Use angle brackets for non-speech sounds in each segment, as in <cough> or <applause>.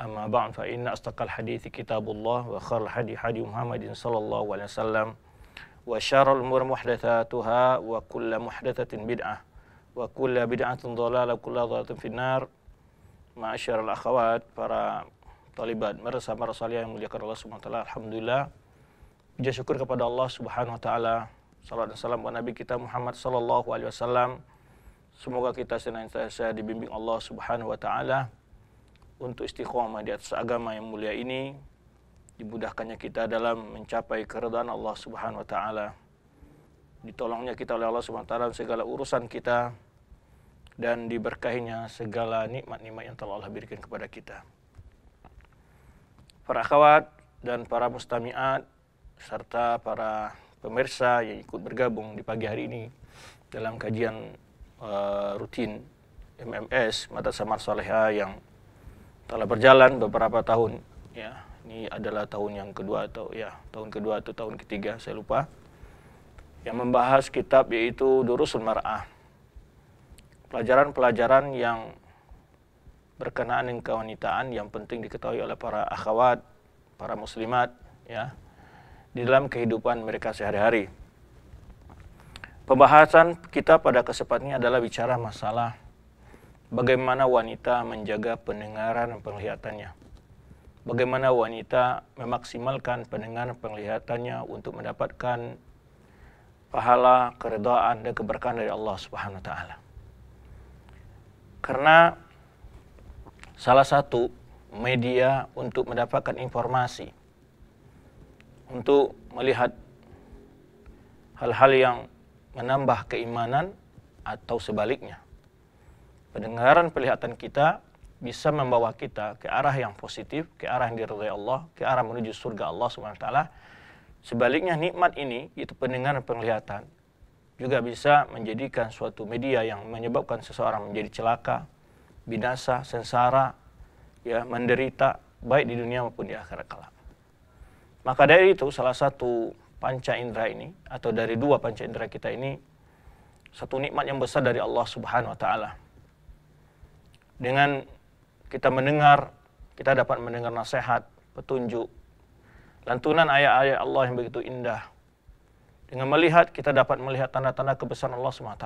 أما بعد فإن أصدق الحديث كتاب الله وخير الحديث حديث محمد صلى الله عليه وسلم وشر الأمور محدثاتها وكل محدثة بدعة وكل بدعة ضلالة وكل ضلالة في النار معاشر الأخوات para talibat merasa merasa yang muliakan Allah alhamdulillah puja syukur kepada Allah Subhanahu wa taala salat dan salam kepada nabi kita Muhammad sallallahu alaihi wasallam semoga kita senantiasa dibimbing Allah Subhanahu wa taala untuk istiqomah di atas agama yang mulia ini dimudahkannya kita dalam mencapai keridhaan Allah Subhanahu wa taala ditolongnya kita oleh Allah Subhanahu wa taala segala urusan kita dan diberkahinya segala nikmat-nikmat yang telah Allah berikan kepada kita. Para akhwat dan para mustamiat serta para pemirsa yang ikut bergabung di pagi hari ini dalam kajian uh, rutin MMS Mata Samar Soleha yang telah berjalan beberapa tahun ya ini adalah tahun yang kedua atau ya tahun kedua atau tahun ketiga saya lupa yang membahas kitab yaitu Durusul Mar'ah pelajaran-pelajaran yang berkenaan dengan kewanitaan yang penting diketahui oleh para akhwat para muslimat ya di dalam kehidupan mereka sehari-hari pembahasan kita pada kesempatan ini adalah bicara masalah bagaimana wanita menjaga pendengaran dan penglihatannya. Bagaimana wanita memaksimalkan pendengaran dan penglihatannya untuk mendapatkan pahala, keredaan dan keberkahan dari Allah Subhanahu wa taala. Karena salah satu media untuk mendapatkan informasi untuk melihat hal-hal yang menambah keimanan atau sebaliknya pendengaran perlihatan kita bisa membawa kita ke arah yang positif, ke arah yang diridhai Allah, ke arah menuju surga Allah Subhanahu wa taala. Sebaliknya nikmat ini, itu pendengaran penglihatan juga bisa menjadikan suatu media yang menyebabkan seseorang menjadi celaka, binasa, sengsara, ya menderita baik di dunia maupun di akhirat kelak. Maka dari itu salah satu panca indera ini atau dari dua panca indera kita ini satu nikmat yang besar dari Allah Subhanahu wa taala dengan kita mendengar, kita dapat mendengar nasihat, petunjuk, lantunan ayat-ayat Allah yang begitu indah. Dengan melihat, kita dapat melihat tanda-tanda kebesaran Allah SWT.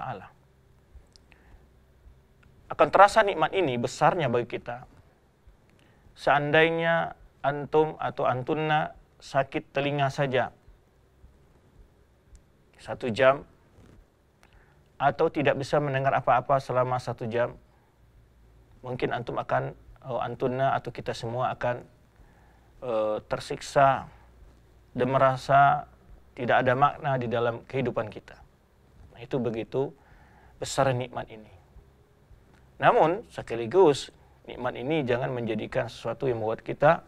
Akan terasa nikmat ini besarnya bagi kita. Seandainya antum atau antunna sakit telinga saja, satu jam, atau tidak bisa mendengar apa-apa selama satu jam, mungkin antum akan uh, eh, antunna atau kita semua akan uh, tersiksa dan merasa tidak ada makna di dalam kehidupan kita. Nah, itu begitu besar nikmat ini. Namun sekaligus nikmat ini jangan menjadikan sesuatu yang membuat kita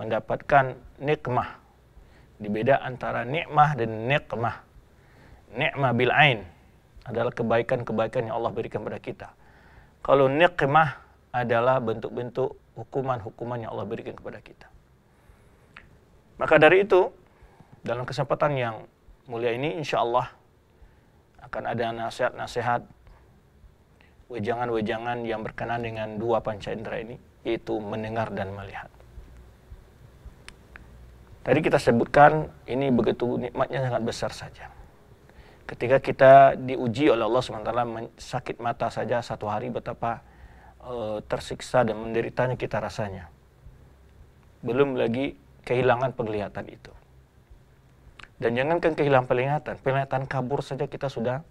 mendapatkan nikmah. Dibeda antara nikmah dan nikmah. Nikmah bil ain adalah kebaikan-kebaikan yang Allah berikan kepada kita. Kalau nikmah adalah bentuk-bentuk hukuman-hukuman yang Allah berikan kepada kita. Maka dari itu, dalam kesempatan yang mulia ini insya Allah akan ada nasihat-nasihat wejangan-wejangan yang berkenan dengan dua panca indera ini, yaitu mendengar dan melihat. Tadi kita sebutkan ini begitu nikmatnya sangat besar saja ketika kita diuji oleh Allah SWT sakit mata saja satu hari betapa e, tersiksa dan menderitanya kita rasanya belum lagi kehilangan penglihatan itu dan jangankan kehilangan penglihatan penglihatan kabur saja kita sudah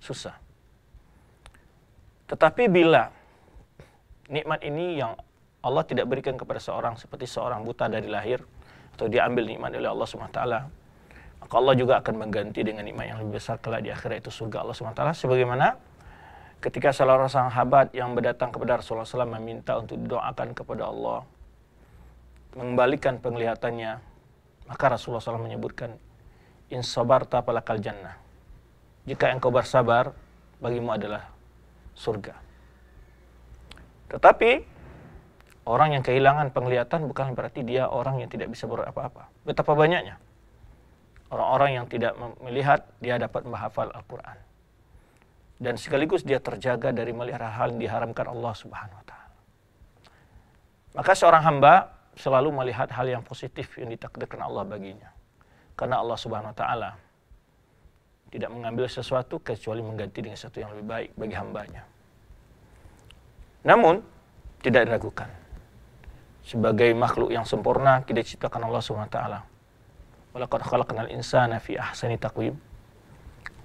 susah tetapi bila nikmat ini yang Allah tidak berikan kepada seorang seperti seorang buta dari lahir atau diambil nikmat oleh Allah swt maka Allah juga akan mengganti dengan nikmat yang lebih besar kelak di akhirat itu surga Allah SWT sebagaimana ketika salah seorang sahabat yang berdatang kepada Rasulullah SAW meminta untuk didoakan kepada Allah mengembalikan penglihatannya maka Rasulullah SAW menyebutkan in sabarta palakal jannah jika engkau bersabar bagimu adalah surga tetapi orang yang kehilangan penglihatan bukan berarti dia orang yang tidak bisa berapa apa betapa banyaknya Orang-orang yang tidak melihat, dia dapat menghafal Al-Quran. Dan sekaligus dia terjaga dari melihara hal yang diharamkan Allah Subhanahu wa Ta'ala. Maka seorang hamba selalu melihat hal yang positif yang ditakdirkan Allah baginya. Karena Allah Subhanahu wa Ta'ala tidak mengambil sesuatu kecuali mengganti dengan sesuatu yang lebih baik bagi hambanya. Namun, tidak diragukan. Sebagai makhluk yang sempurna, kita ciptakan Allah Subhanahu Taala. Walaqad khalaqnal insana fi ahsani taqwim.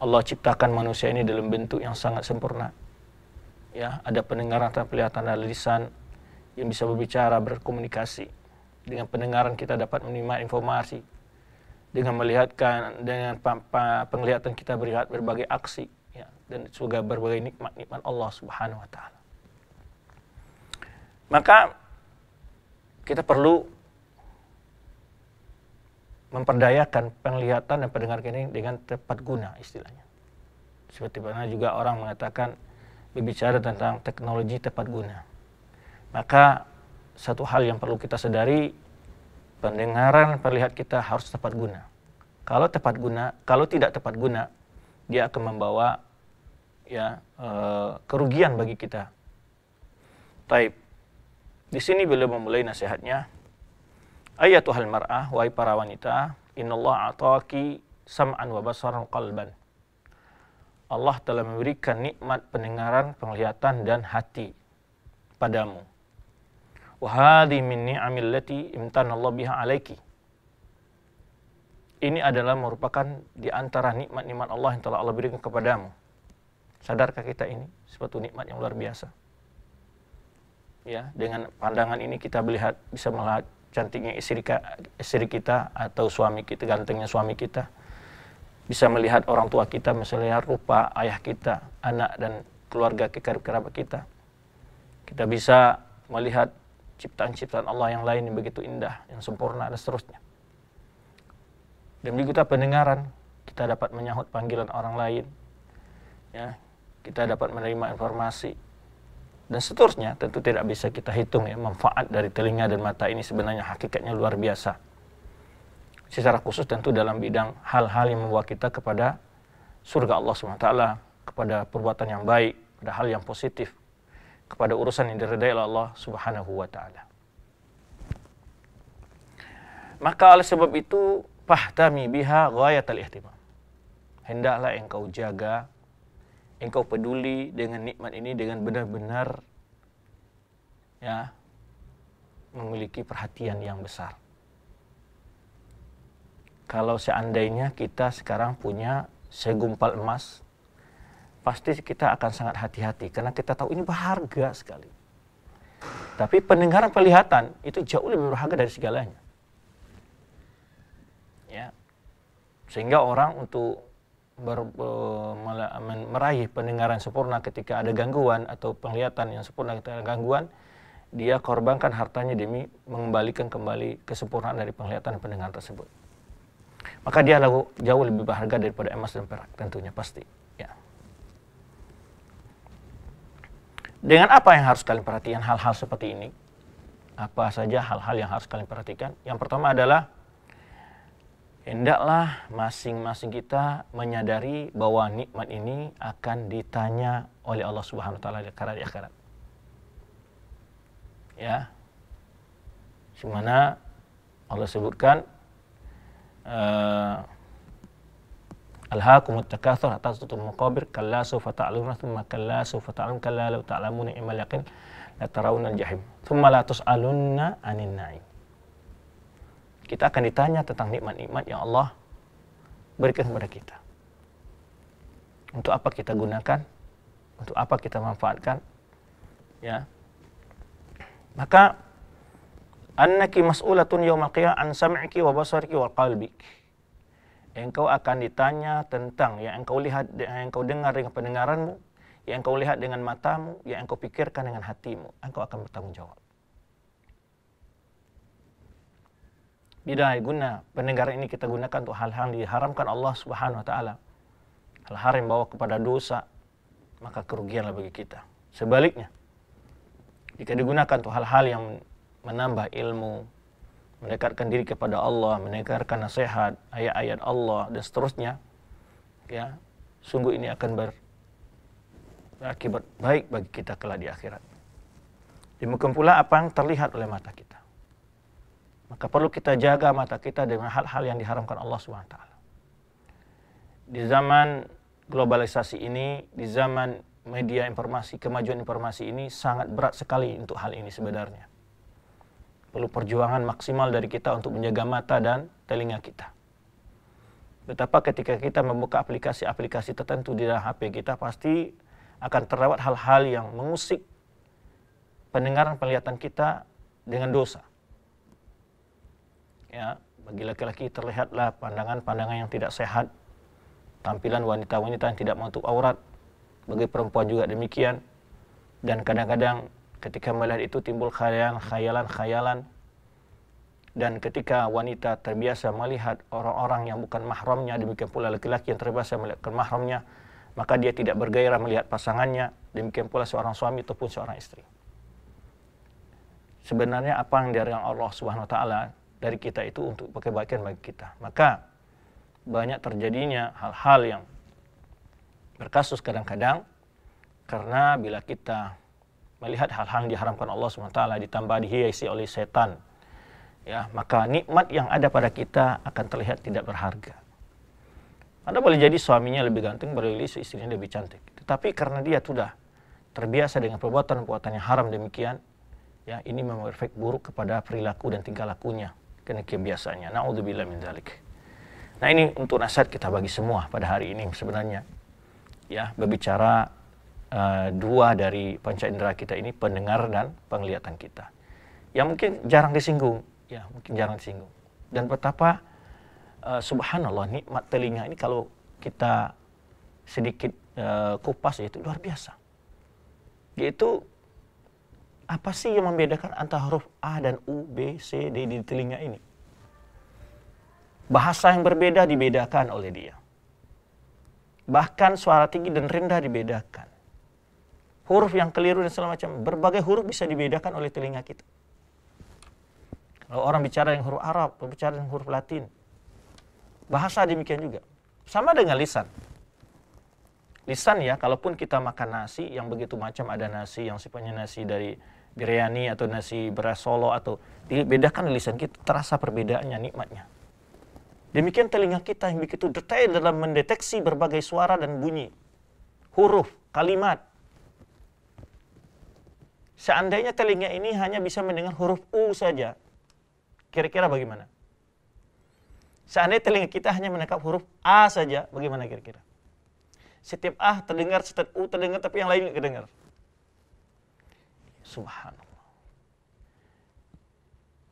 Allah ciptakan manusia ini dalam bentuk yang sangat sempurna. Ya, ada pendengaran dan penglihatan dan lisan yang bisa berbicara, berkomunikasi. Dengan pendengaran kita dapat menerima informasi. Dengan melihatkan, dengan penglihatan kita melihat berbagai aksi. Ya, dan juga berbagai nikmat-nikmat Allah subhanahu wa ta'ala. Maka kita perlu memperdayakan penglihatan dan pendengar ini dengan tepat guna istilahnya. Seperti mana juga orang mengatakan berbicara tentang teknologi tepat guna. Maka satu hal yang perlu kita sadari, pendengaran perlihat kita harus tepat guna. Kalau tepat guna, kalau tidak tepat guna, dia akan membawa ya e, kerugian bagi kita. Taib. Di sini beliau memulai nasihatnya Ayatuhal mar'ah, wahai para wanita, innallaha ataki sam'an wa basaran qalban. Allah telah memberikan nikmat pendengaran, penglihatan, dan hati padamu. hadhi min ni'amil lati Allah biha alaiki. Ini adalah merupakan di antara nikmat-nikmat Allah yang telah Allah berikan kepadamu. Sadarkah kita ini? Suatu nikmat yang luar biasa. Ya, dengan pandangan ini kita melihat, bisa melihat cantiknya istri, istri kita atau suami kita, gantengnya suami kita. Bisa melihat orang tua kita, misalnya rupa ayah kita, anak dan keluarga kerabat kita. Kita bisa melihat ciptaan-ciptaan Allah yang lain yang begitu indah, yang sempurna dan seterusnya. Dan juga kita pendengaran, kita dapat menyahut panggilan orang lain. Ya, kita dapat menerima informasi, dan seterusnya tentu tidak bisa kita hitung ya manfaat dari telinga dan mata ini sebenarnya hakikatnya luar biasa secara khusus tentu dalam bidang hal-hal yang membawa kita kepada surga Allah SWT kepada perbuatan yang baik kepada hal yang positif kepada urusan yang diridai oleh Allah Subhanahu wa taala maka oleh sebab itu fahtami biha ghayatal ihtimam hendaklah engkau jaga engkau peduli dengan nikmat ini dengan benar-benar ya memiliki perhatian yang besar. Kalau seandainya kita sekarang punya segumpal emas, pasti kita akan sangat hati-hati karena kita tahu ini berharga sekali. Tapi pendengaran perlihatan itu jauh lebih berharga dari segalanya. Ya. Sehingga orang untuk ber, uh, meraih pendengaran sempurna ketika ada hmm. gangguan atau penglihatan yang sempurna ketika ada gangguan, dia korbankan hartanya demi mengembalikan kembali kesempurnaan dari penglihatan dan pendengaran tersebut. Maka dia lagu jauh lebih berharga daripada emas dan perak tentunya pasti. Ya. Dengan apa yang harus kalian perhatikan hal-hal seperti ini? Apa saja hal-hal yang harus kalian perhatikan? Yang pertama adalah hendaklah masing-masing kita menyadari bahwa nikmat ini akan ditanya oleh Allah Subhanahu wa taala di akhirat. Ya. Semana Allah sebutkan uh, eh, Al-hakumut takatsur hatta tutum maqabir kalla sawfa ta'lamuna thumma kalla sawfa ta'lamun kalla law ta'lamuna imal yaqin la al jahim thumma la tus'alunna anin na'im kita akan ditanya tentang nikmat-nikmat yang Allah berikan kepada kita. Untuk apa kita gunakan? Untuk apa kita manfaatkan? Ya. Maka annaki mas'ulatun yaumal qiyamah an sam'iki wa basariki wa qalbik. Engkau akan ditanya tentang yang engkau lihat, yang engkau dengar dengan pendengaranmu, yang engkau lihat dengan matamu, yang engkau pikirkan dengan hatimu. Engkau akan bertanggung jawab. Bidai guna pendengar ini kita gunakan untuk hal-hal yang diharamkan Allah Subhanahu wa taala. Hal-hal yang bawa kepada dosa, maka kerugianlah bagi kita. Sebaliknya, jika digunakan untuk hal-hal yang menambah ilmu, mendekatkan diri kepada Allah, mendengarkan nasihat, ayat-ayat Allah dan seterusnya, ya, sungguh ini akan ber, berakibat baik bagi kita kelak di akhirat. Demikian pula apa yang terlihat oleh mata kita. Maka perlu kita jaga mata kita dengan hal-hal yang diharamkan Allah SWT. Di zaman globalisasi ini, di zaman media informasi, kemajuan informasi ini sangat berat sekali untuk hal ini sebenarnya. Perlu perjuangan maksimal dari kita untuk menjaga mata dan telinga kita. Betapa ketika kita membuka aplikasi-aplikasi tertentu di dalam HP kita pasti akan terdapat hal-hal yang mengusik pendengaran penglihatan kita dengan dosa ya bagi laki-laki terlihatlah pandangan-pandangan yang tidak sehat tampilan wanita-wanita yang tidak menutup aurat bagi perempuan juga demikian dan kadang-kadang ketika melihat itu timbul khayalan khayalan dan ketika wanita terbiasa melihat orang-orang yang bukan mahramnya demikian pula laki-laki yang terbiasa melihat mahramnya maka dia tidak bergairah melihat pasangannya demikian pula seorang suami ataupun seorang istri sebenarnya apa yang dari Allah Subhanahu wa taala dari kita itu untuk kebaikan bagi kita. Maka banyak terjadinya hal-hal yang berkasus kadang-kadang karena bila kita melihat hal-hal yang diharamkan Allah SWT ditambah dihiasi oleh setan ya maka nikmat yang ada pada kita akan terlihat tidak berharga. Anda boleh jadi suaminya lebih ganteng, berilis istrinya lebih cantik. Tetapi karena dia sudah terbiasa dengan perbuatan-perbuatan yang haram demikian, ya ini memang efek buruk kepada perilaku dan tingkah lakunya kebiasaannya. Na'udzubillah min dzalik. Nah ini untuk nasihat kita bagi semua pada hari ini sebenarnya. Ya, berbicara uh, dua dari panca indera kita ini pendengar dan penglihatan kita. Ya mungkin jarang disinggung, ya mungkin jarang disinggung. Dan betapa uh, subhanallah nikmat telinga ini kalau kita sedikit uh, kupas itu luar biasa. Yaitu apa sih yang membedakan antara huruf A dan U, B, C, D di telinga ini? Bahasa yang berbeda dibedakan oleh dia. Bahkan suara tinggi dan rendah dibedakan. Huruf yang keliru dan segala macam. Berbagai huruf bisa dibedakan oleh telinga kita. Kalau orang bicara yang huruf Arab, bicara yang huruf Latin. Bahasa demikian juga. Sama dengan lisan. Lisan ya, kalaupun kita makan nasi yang begitu macam ada nasi yang sifatnya nasi dari biryani atau nasi beras Solo atau dibedakan lisan kita terasa perbedaannya nikmatnya. Demikian telinga kita yang begitu detail dalam mendeteksi berbagai suara dan bunyi, huruf, kalimat. Seandainya telinga ini hanya bisa mendengar huruf U saja, kira-kira bagaimana? Seandainya telinga kita hanya menangkap huruf A saja, bagaimana kira-kira? Setiap A terdengar, setiap U terdengar, tapi yang lain tidak terdengar. Subhanallah.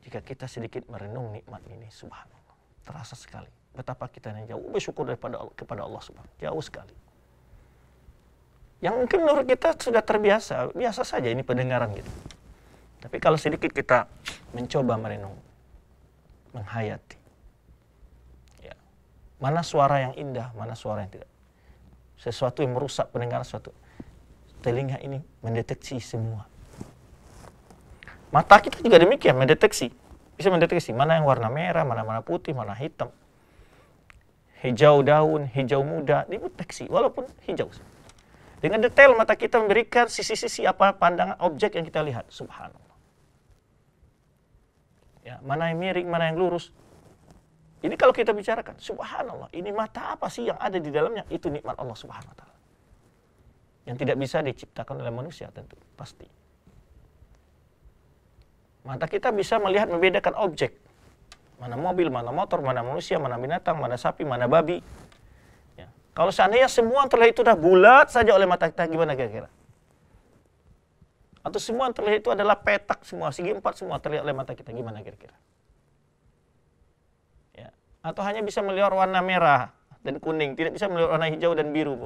Jika kita sedikit merenung nikmat ini, subhanallah. Terasa sekali betapa kita yang jauh bersyukur daripada kepada Allah Subhanahu Jauh sekali. Yang mungkin menurut kita sudah terbiasa, biasa saja ini pendengaran gitu. Tapi kalau sedikit kita mencoba merenung, menghayati. Ya. Mana suara yang indah, mana suara yang tidak. Sesuatu yang merusak pendengaran suatu Telinga ini mendeteksi semua Mata kita juga demikian, mendeteksi. Bisa mendeteksi mana yang warna merah, mana-mana putih, mana hitam. Hijau daun, hijau muda, dideteksi walaupun hijau. Dengan detail mata kita memberikan sisi-sisi apa pandangan objek yang kita lihat. Subhanallah. Ya, mana yang miring, mana yang lurus. Ini kalau kita bicarakan, subhanallah, ini mata apa sih yang ada di dalamnya? Itu nikmat Allah subhanahu wa ta'ala. Yang tidak bisa diciptakan oleh manusia tentu, pasti mata kita bisa melihat membedakan objek. Mana mobil, mana motor, mana manusia, mana binatang, mana sapi, mana babi. Ya. Kalau seandainya semua yang terlihat itu dah bulat saja oleh mata kita, gimana kira-kira? Atau semua yang terlihat itu adalah petak semua, segi empat semua terlihat oleh mata kita, gimana kira-kira? Ya. Atau hanya bisa melihat warna merah dan kuning, tidak bisa melihat warna hijau dan biru.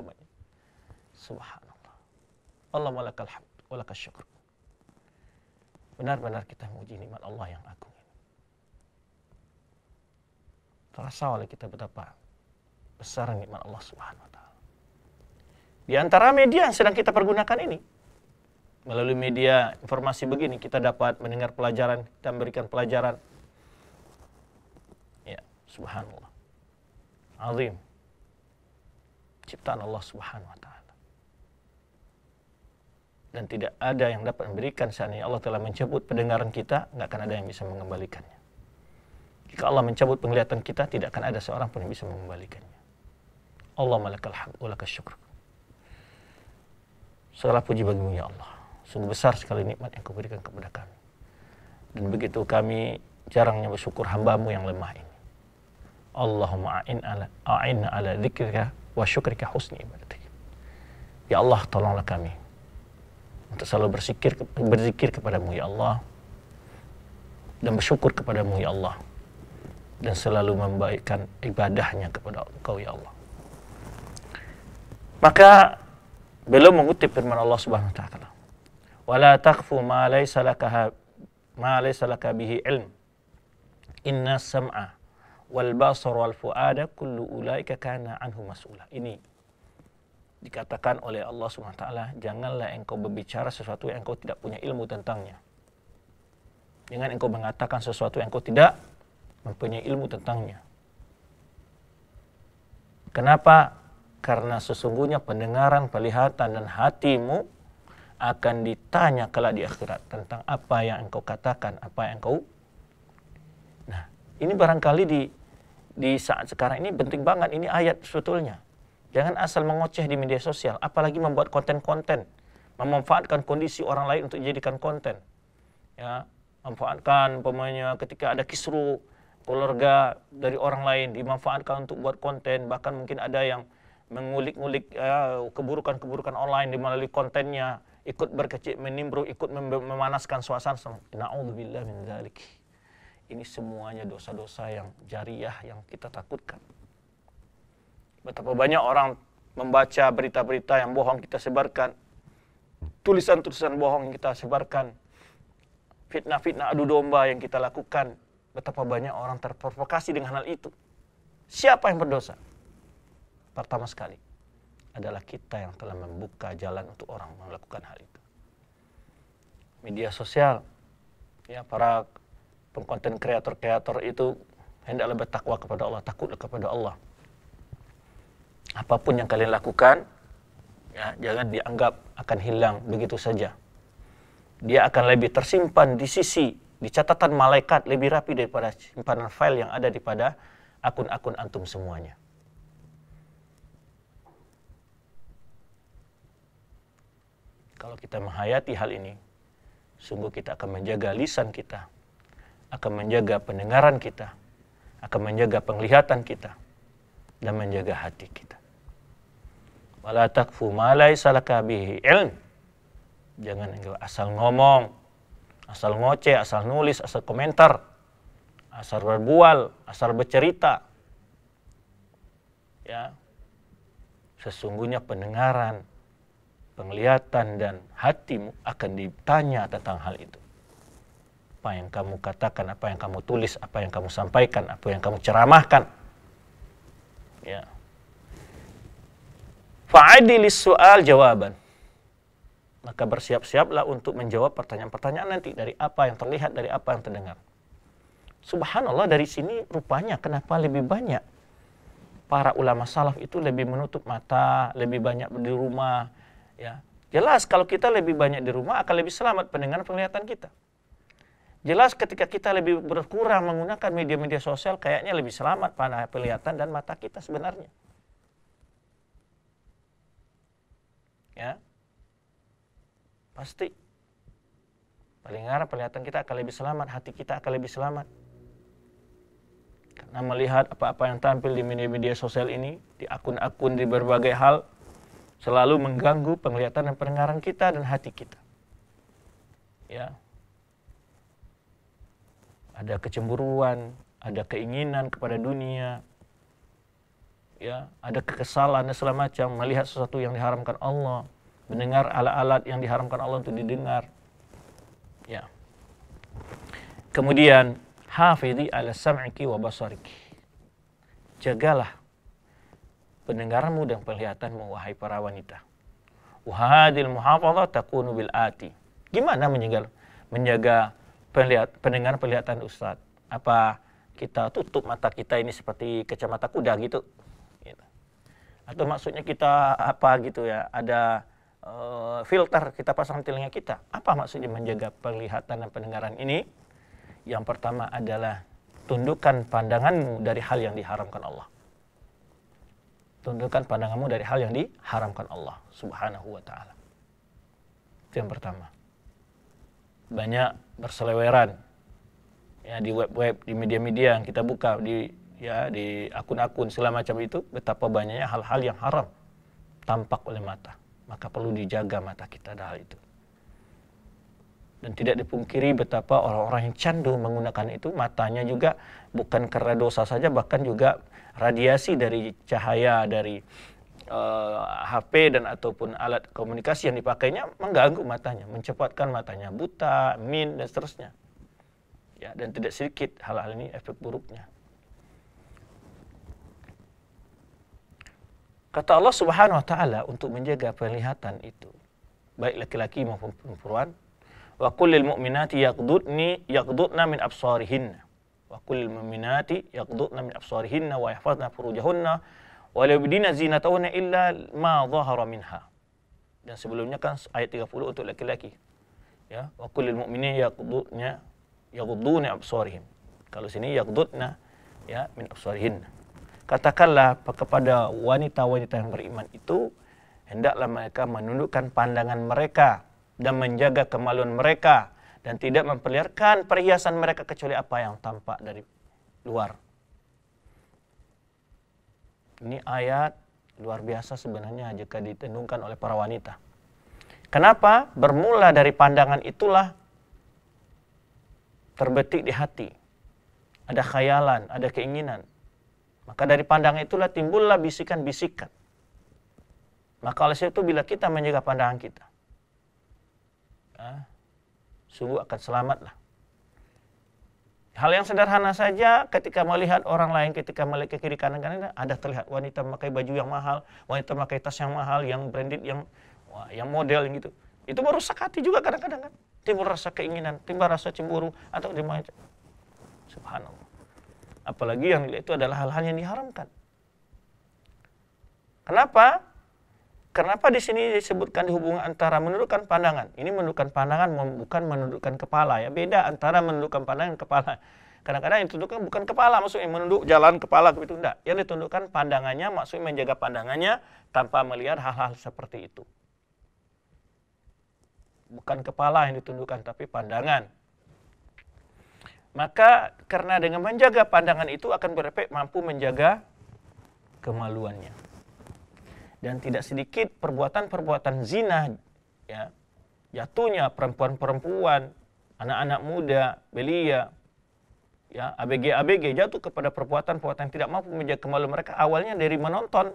Subhanallah. Allah malakal hamd, walakal syukur benar-benar kita menguji nikmat Allah yang agung ini. Terasa oleh kita betapa besar nikmat Allah Subhanahu wa taala. Di antara media yang sedang kita pergunakan ini melalui media informasi begini kita dapat mendengar pelajaran dan memberikan pelajaran. Ya, subhanallah. Azim. Ciptaan Allah Subhanahu wa taala dan tidak ada yang dapat memberikan seandainya Allah telah mencabut pendengaran kita, nggak akan ada yang bisa mengembalikannya. Jika Allah mencabut penglihatan kita, tidak akan ada seorang pun yang bisa mengembalikannya. Allah malakal haq ulaka syukur. Segala puji bagimu ya Allah. Sungguh besar sekali nikmat yang kau berikan kepada kami. Dan begitu kami jarangnya bersyukur hambamu yang lemah ini. Allahumma a'in ala, a'inna ala dzikrika wa syukrika husni ibadatik. Ya Allah tolonglah kami untuk selalu berzikir berzikir kepadamu ya Allah dan bersyukur kepadamu ya Allah dan selalu membaikkan ibadahnya kepada Engkau ya Allah. Maka beliau mengutip firman Allah Subhanahu wa taala. Wala taqfu ma laysa laka ma laysa laka bihi ilm. Inna sam'a wal basara wal fuada kullu ulaika kana anhu mas'ula. Ini dikatakan oleh Allah SWT, janganlah engkau berbicara sesuatu yang engkau tidak punya ilmu tentangnya. Jangan engkau mengatakan sesuatu yang engkau tidak mempunyai ilmu tentangnya. Kenapa? Karena sesungguhnya pendengaran, pelihatan, dan hatimu akan ditanya kelak di akhirat tentang apa yang engkau katakan, apa yang engkau. Nah, ini barangkali di di saat sekarang ini penting banget ini ayat sebetulnya Jangan asal mengoceh di media sosial, apalagi membuat konten-konten, memanfaatkan kondisi orang lain untuk dijadikan konten. Ya, manfaatkan pemainnya ketika ada kisru keluarga dari orang lain dimanfaatkan untuk buat konten, bahkan mungkin ada yang mengulik ulik ya, keburukan-keburukan online di melalui kontennya, ikut berkecik menimbru, ikut mem memanaskan suasana. Nauzubillah min dzalik. Ini semuanya dosa-dosa yang jariah yang kita takutkan. Betapa banyak orang membaca berita-berita yang bohong kita sebarkan. Tulisan-tulisan bohong yang kita sebarkan. Fitnah-fitnah adu domba yang kita lakukan. Betapa banyak orang terprovokasi dengan hal itu. Siapa yang berdosa? Pertama sekali adalah kita yang telah membuka jalan untuk orang melakukan hal itu. Media sosial, ya para pengkonten kreator-kreator itu hendaklah bertakwa kepada Allah, takutlah kepada Allah apapun yang kalian lakukan ya, jangan dianggap akan hilang begitu saja dia akan lebih tersimpan di sisi di catatan malaikat lebih rapi daripada simpanan file yang ada di pada akun-akun antum semuanya kalau kita menghayati hal ini sungguh kita akan menjaga lisan kita akan menjaga pendengaran kita akan menjaga penglihatan kita dan menjaga hati kita Wala takfu ma laysa laka bihi ilm. Jangan engkau asal ngomong, asal ngoceh, asal nulis, asal komentar, asal berbual, asal bercerita. Ya. Sesungguhnya pendengaran, penglihatan dan hatimu akan ditanya tentang hal itu. Apa yang kamu katakan, apa yang kamu tulis, apa yang kamu sampaikan, apa yang kamu ceramahkan. Ya. Fa'adilis soal jawaban. Maka bersiap-siaplah untuk menjawab pertanyaan-pertanyaan nanti dari apa yang terlihat, dari apa yang terdengar. Subhanallah dari sini rupanya kenapa lebih banyak para ulama salaf itu lebih menutup mata, lebih banyak di rumah. Ya, Jelas kalau kita lebih banyak di rumah akan lebih selamat pendengaran penglihatan kita. Jelas ketika kita lebih berkurang menggunakan media-media sosial kayaknya lebih selamat pada penglihatan dan mata kita sebenarnya. ya pasti paling ngarap, perlihatan kita akan lebih selamat hati kita akan lebih selamat karena melihat apa-apa yang tampil di media-media sosial ini di akun-akun di berbagai hal selalu mengganggu penglihatan dan pendengaran kita dan hati kita ya ada kecemburuan ada keinginan kepada dunia ya ada kekesalan dan segala macam melihat sesuatu yang diharamkan Allah mendengar alat-alat yang diharamkan Allah untuk didengar ya kemudian hafidhi ala sam'iki wa basariki jagalah pendengaranmu dan penglihatanmu wahai para wanita wahadil muhafadha takunu bil ati gimana menjaga menjaga penglihat, pendengar penglihatan ustaz apa kita tutup mata kita ini seperti kacamata kuda gitu atau maksudnya kita apa gitu ya ada uh, filter kita pasang telinga kita apa maksudnya menjaga penglihatan dan pendengaran ini yang pertama adalah tundukkan pandanganmu dari hal yang diharamkan Allah tundukkan pandanganmu dari hal yang diharamkan Allah subhanahu wa ta'ala itu yang pertama banyak berseleweran ya di web-web di media-media yang kita buka di ya di akun-akun segala macam itu betapa banyaknya hal-hal yang haram tampak oleh mata maka perlu dijaga mata kita dari hal itu dan tidak dipungkiri betapa orang-orang yang candu menggunakan itu matanya juga bukan karena dosa saja bahkan juga radiasi dari cahaya dari uh, eh, HP dan ataupun alat komunikasi yang dipakainya mengganggu matanya, mencepatkan matanya buta, min dan seterusnya. Ya, dan tidak sedikit hal-hal ini efek buruknya. Kata Allah Subhanahu wa taala untuk menjaga penglihatan itu, baik laki-laki maupun perempuan. Wa qulil mu'minati yaqdudni yaqdudna min absarihinna. Wa qulil mu'minati yaqdudna min absarihinna wa yahfazna furujahunna wa la yubdina zinatahunna illa ma dhahara minha. Dan sebelumnya kan ayat 30 untuk laki-laki. Ya, wa qulil mu'minina yaqdudna yaghudduna absarihim. Kalau sini yaqdudna ya min absarihinna katakanlah kepada wanita-wanita yang beriman itu hendaklah mereka menundukkan pandangan mereka dan menjaga kemaluan mereka dan tidak memperlihatkan perhiasan mereka kecuali apa yang tampak dari luar. Ini ayat luar biasa sebenarnya jika ditenungkan oleh para wanita. Kenapa? Bermula dari pandangan itulah terbetik di hati. Ada khayalan, ada keinginan. Maka dari pandangan itulah timbullah bisikan-bisikan. Maka oleh sebab itu bila kita menjaga pandangan kita, ya, sungguh akan selamatlah. Hal yang sederhana saja ketika melihat orang lain, ketika melihat ke kiri kanan kanan ada terlihat wanita memakai baju yang mahal, wanita memakai tas yang mahal, yang branded, yang wah, yang model yang gitu. Itu merusak hati juga kadang-kadang kan. Timbul rasa keinginan, timbul rasa cemburu atau dimana. Subhanallah apalagi yang itu adalah hal-hal yang diharamkan. Kenapa? Kenapa di sini disebutkan hubungan antara menundukkan pandangan? Ini menundukkan pandangan bukan menundukkan kepala ya. Beda antara menundukkan pandangan kepala. Kadang-kadang yang ditundukkan bukan kepala maksudnya menunduk jalan kepala begitu enggak. Yang ditundukkan pandangannya maksudnya menjaga pandangannya tanpa melihat hal-hal seperti itu. Bukan kepala yang ditundukkan tapi pandangan. Maka karena dengan menjaga pandangan itu akan berefek mampu menjaga kemaluannya. Dan tidak sedikit perbuatan-perbuatan zina ya, jatuhnya perempuan-perempuan, anak-anak muda, belia, ya ABG-ABG jatuh kepada perbuatan-perbuatan tidak mampu menjaga kemalu mereka awalnya dari menonton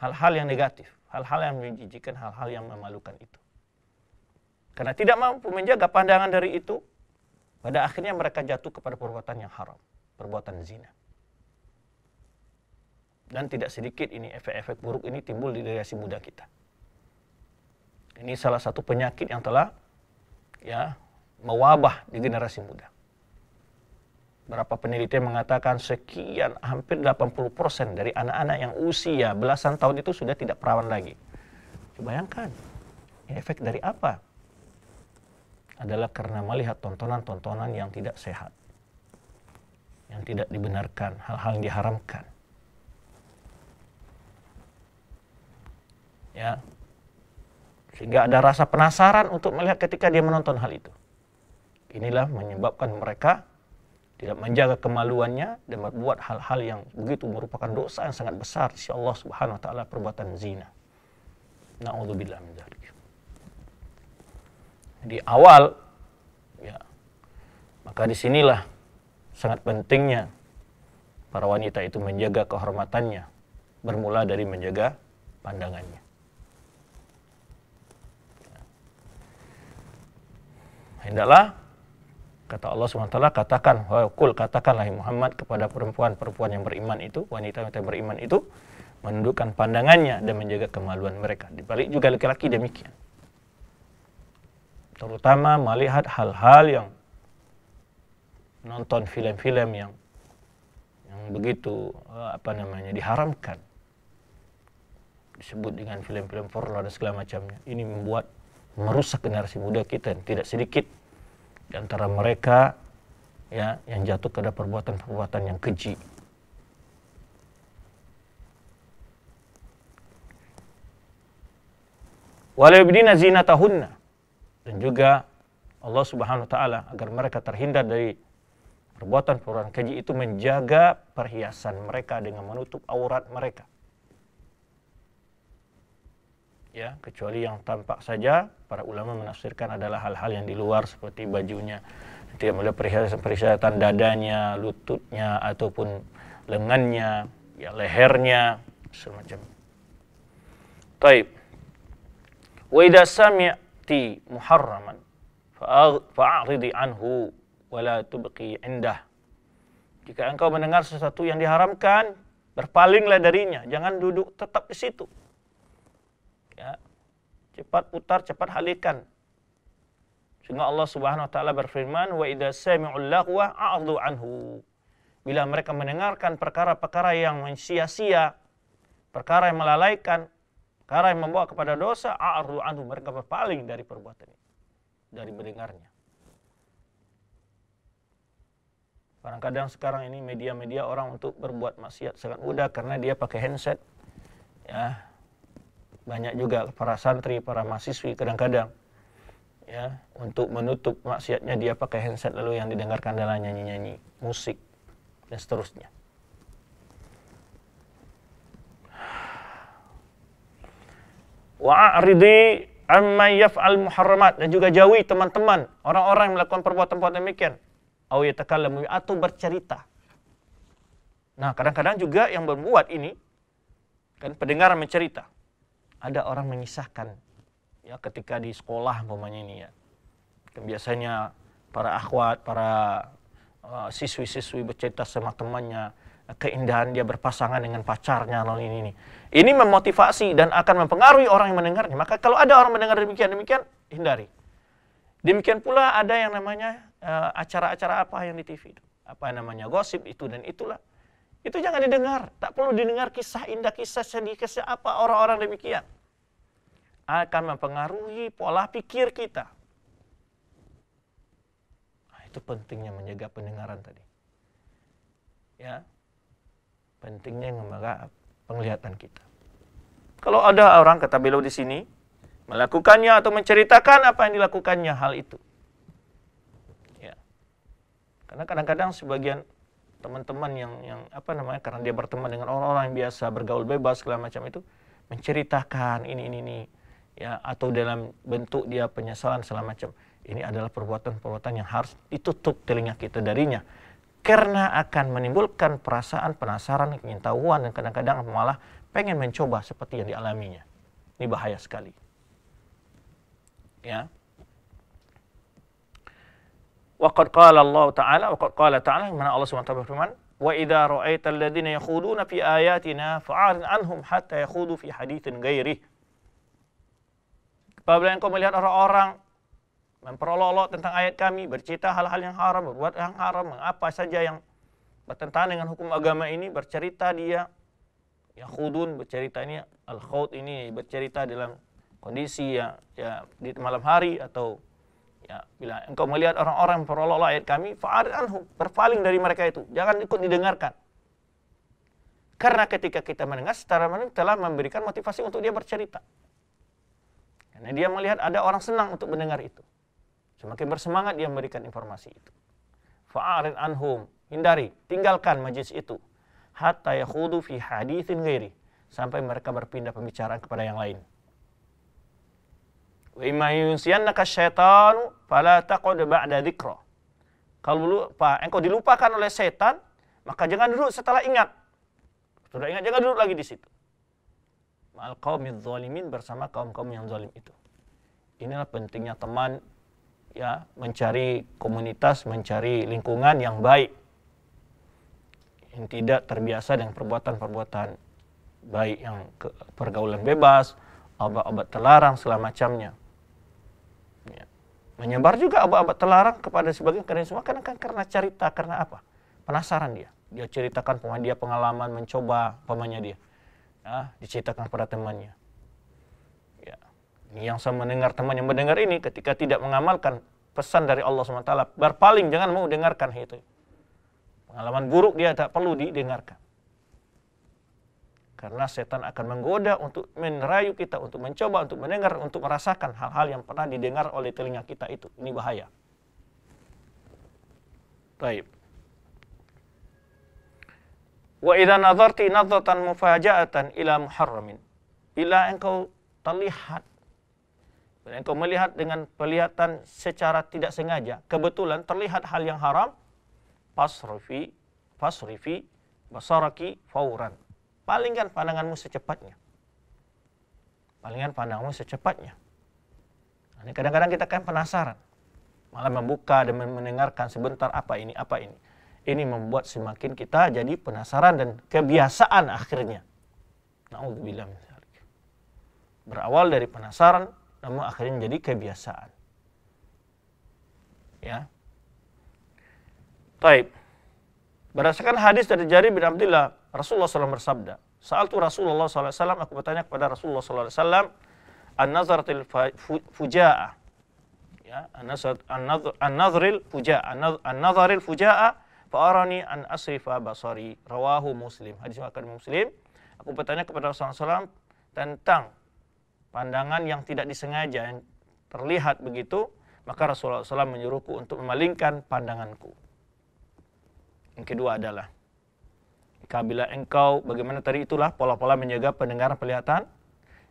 hal-hal yang negatif, hal-hal yang menjijikan, hal-hal yang memalukan itu. Karena tidak mampu menjaga pandangan dari itu, pada akhirnya mereka jatuh kepada perbuatan yang haram, perbuatan zina. Dan tidak sedikit ini efek-efek buruk ini timbul di generasi muda kita. Ini salah satu penyakit yang telah ya mewabah di generasi muda. Berapa penelitian mengatakan sekian hampir 80% dari anak-anak yang usia belasan tahun itu sudah tidak perawan lagi. Bayangkan, efek dari apa? adalah karena melihat tontonan-tontonan yang tidak sehat, yang tidak dibenarkan, hal-hal yang diharamkan. Ya. Sehingga ada rasa penasaran untuk melihat ketika dia menonton hal itu. Inilah menyebabkan mereka tidak menjaga kemaluannya dan membuat hal-hal yang begitu merupakan dosa yang sangat besar Si Allah Subhanahu wa taala perbuatan zina. Nauzubillah min dzalik di awal, ya, maka disinilah sangat pentingnya para wanita itu menjaga kehormatannya, bermula dari menjaga pandangannya. Hendaklah kata Allah SWT katakan kul katakanlah Muhammad kepada perempuan-perempuan yang beriman itu wanita yang beriman itu menundukkan pandangannya dan menjaga kemaluan mereka dibalik juga laki-laki demikian terutama melihat hal-hal yang nonton film-film yang yang begitu eh, apa namanya diharamkan disebut dengan film-film porno dan segala macamnya ini membuat merusak generasi muda kita yang tidak sedikit di antara mereka ya yang jatuh ke perbuatan-perbuatan yang keji walau zinatahunna dan juga Allah Subhanahu wa taala agar mereka terhindar dari perbuatan perbuatan keji itu menjaga perhiasan mereka dengan menutup aurat mereka. Ya, kecuali yang tampak saja para ulama menafsirkan adalah hal-hal yang di luar seperti bajunya, tidak melihat perhiasan-perhiasan dadanya, lututnya ataupun lengannya, ya lehernya semacam. Taib. Wa idza sami' يأتي محرما فأعرضي anhu ولا تبقي عنده jika engkau mendengar sesuatu yang diharamkan berpalinglah darinya jangan duduk tetap di situ ya cepat putar cepat halikan sehingga Allah Subhanahu wa taala berfirman wa idza sami'ul lahwa a'dhu anhu bila mereka mendengarkan perkara-perkara yang sia-sia perkara yang melalaikan karena yang membawa kepada dosa, a'ru anhu mereka berpaling dari perbuatan itu, dari mendengarnya. Hmm. Kadang-kadang sekarang ini media-media orang untuk berbuat maksiat sangat mudah karena dia pakai handset. Ya. Banyak juga para santri, para mahasiswi kadang-kadang ya untuk menutup maksiatnya dia pakai handset lalu yang didengarkan adalah nyanyi-nyanyi, musik dan seterusnya. wa'aridi amma yaf'al muharramat dan juga jauhi teman-teman orang-orang yang melakukan perbuatan-perbuatan demikian au yatakallamu atau bercerita nah kadang-kadang juga yang membuat ini kan pendengar mencerita ada orang mengisahkan ya ketika di sekolah umpamanya ini ya kan biasanya para akhwat para uh, siswi-siswi bercerita sama temannya keindahan dia berpasangan dengan pacarnya lalu ini ini. Ini memotivasi dan akan mempengaruhi orang yang mendengarnya. Maka kalau ada orang mendengar demikian demikian hindari. Demikian pula ada yang namanya eh, acara-acara uh, apa yang di TV itu. Apa namanya gosip itu dan itulah. Itu jangan didengar. Tak perlu didengar kisah indah, kisah sedih, kisah apa orang-orang demikian. Akan mempengaruhi pola pikir kita. Nah, itu pentingnya menjaga pendengaran tadi. Ya, pentingnya yang mengembangkan penglihatan kita. Kalau ada orang kata beliau di sini melakukannya atau menceritakan apa yang dilakukannya hal itu. Ya. Karena kadang-kadang sebagian teman-teman yang yang apa namanya karena dia berteman dengan orang-orang yang biasa bergaul bebas segala macam itu menceritakan ini ini ini ya atau dalam bentuk dia penyesalan segala macam. Ini adalah perbuatan-perbuatan yang harus ditutup telinga kita darinya karena akan menimbulkan perasaan penasaran, ingin tahuan, dan kadang-kadang malah pengen mencoba seperti yang dialaminya. Ini bahaya sekali. Ya. Waqad qala Allah Ta'ala, waqad qala Ta'ala, mana Allah SWT berfirman, wa idza ra'aita alladziina yakhuduna fi ayatina fa'arid anhum hatta yakhudu fi haditsin ghairi. Apabila engkau melihat orang-orang memperolok tentang ayat kami, bercerita hal-hal yang haram, berbuat yang haram, Mengapa saja yang bertentangan dengan hukum agama ini, bercerita dia ya khudun bercerita ini al khud ini bercerita dalam kondisi ya, ya di malam hari atau ya bila engkau melihat orang-orang memperolok ayat kami fa'arid anhu berpaling dari mereka itu jangan ikut didengarkan karena ketika kita mendengar secara mana telah memberikan motivasi untuk dia bercerita karena dia melihat ada orang senang untuk mendengar itu Semakin bersemangat dia memberikan informasi itu. Fa'arid anhum, hindari, tinggalkan majlis itu. Hatta yakhudu fi hadithin ghairi. Sampai mereka berpindah pembicaraan kepada yang lain. Wa imma yunsiyannaka syaitanu fala taqud ba'da dzikra. Kalau lupa, engkau dilupakan oleh setan, maka jangan duduk setelah ingat. Sudah ingat jangan duduk lagi di situ. Ma'al qaumiz zalimin bersama kaum-kaum yang zalim itu. Inilah pentingnya teman ya mencari komunitas, mencari lingkungan yang baik yang tidak terbiasa dengan perbuatan-perbuatan baik yang ke, pergaulan bebas, obat-obat terlarang segala macamnya. Ya. Menyebar juga obat-obat terlarang kepada sebagian kalian semua karena kan karena cerita karena apa? Penasaran dia. Dia ceritakan dia pengalaman mencoba pemainnya dia. Ya, diceritakan kepada temannya yang saya mendengar teman yang mendengar ini ketika tidak mengamalkan pesan dari Allah SWT berpaling jangan mau dengarkan itu pengalaman buruk dia tak perlu didengarkan karena setan akan menggoda untuk menerayu kita untuk mencoba untuk mendengar untuk merasakan hal-hal yang pernah didengar oleh telinga kita itu ini bahaya baik Wa idza nazarti nazratan mufaja'atan ila muharramin. Bila engkau terlihat Engkau melihat dengan perlihatan secara tidak sengaja. Kebetulan terlihat hal yang haram. Pasrifi, pasrifi, basaraki, fauran. Palingkan pandanganmu secepatnya. Palingkan pandanganmu secepatnya. Ini kadang-kadang kita kan penasaran. Malah membuka dan mendengarkan sebentar apa ini, apa ini. Ini membuat semakin kita jadi penasaran dan kebiasaan akhirnya. Na'udzubillah Berawal dari penasaran, namun hmm? akhirnya menjadi kebiasaan. Ya. Taib. Berdasarkan hadis dari Jari bin Abdullah, Rasulullah SAW bersabda, saat itu Rasulullah SAW, aku bertanya kepada Rasulullah SAW, An-Nazratil fujaa, Ya, An-Nazril fujaa, An-Nazril fujaa, Fa'arani an asrifa basari. Rawahu Muslim. Hadis akan Muslim. Aku bertanya kepada Rasulullah SAW tentang pandangan yang tidak disengaja yang terlihat begitu, maka Rasulullah SAW menyuruhku untuk memalingkan pandanganku. Yang kedua adalah, kabila engkau, bagaimana tadi itulah pola-pola menjaga pendengaran perlihatan.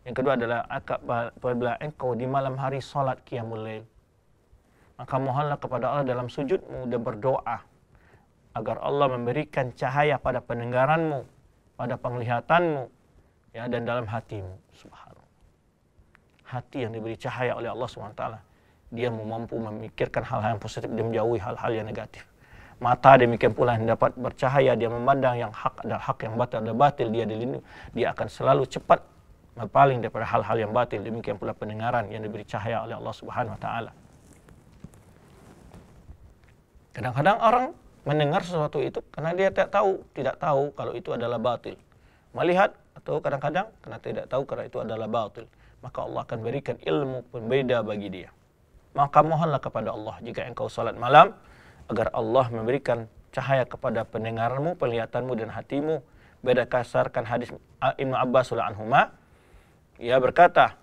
Yang kedua adalah, apabila engkau di malam hari sholat qiyamul lail. Maka mohonlah kepada Allah dalam sujudmu dan berdoa agar Allah memberikan cahaya pada pendengaranmu, pada penglihatanmu, ya dan dalam hatimu. Subhanallah hati yang diberi cahaya oleh Allah SWT. Dia mampu memikirkan hal-hal yang positif, dia menjauhi hal-hal yang negatif. Mata demikian pula yang dapat bercahaya, dia memandang yang hak ada hak, yang batil ada batil, dia dilindungi. Dia akan selalu cepat berpaling daripada hal-hal yang batil. Demikian pula pendengaran yang diberi cahaya oleh Allah Subhanahu wa taala. Kadang-kadang orang mendengar sesuatu itu karena dia tidak tahu, tidak tahu kalau itu adalah batil. Melihat atau kadang-kadang karena tidak tahu karena itu adalah batil maka Allah akan berikan ilmu pembeda bagi dia. Maka mohonlah kepada Allah jika engkau salat malam agar Allah memberikan cahaya kepada pendengaranmu, penglihatanmu dan hatimu. Beda kasarkan hadis Imam Abbas anhuma. Ia berkata,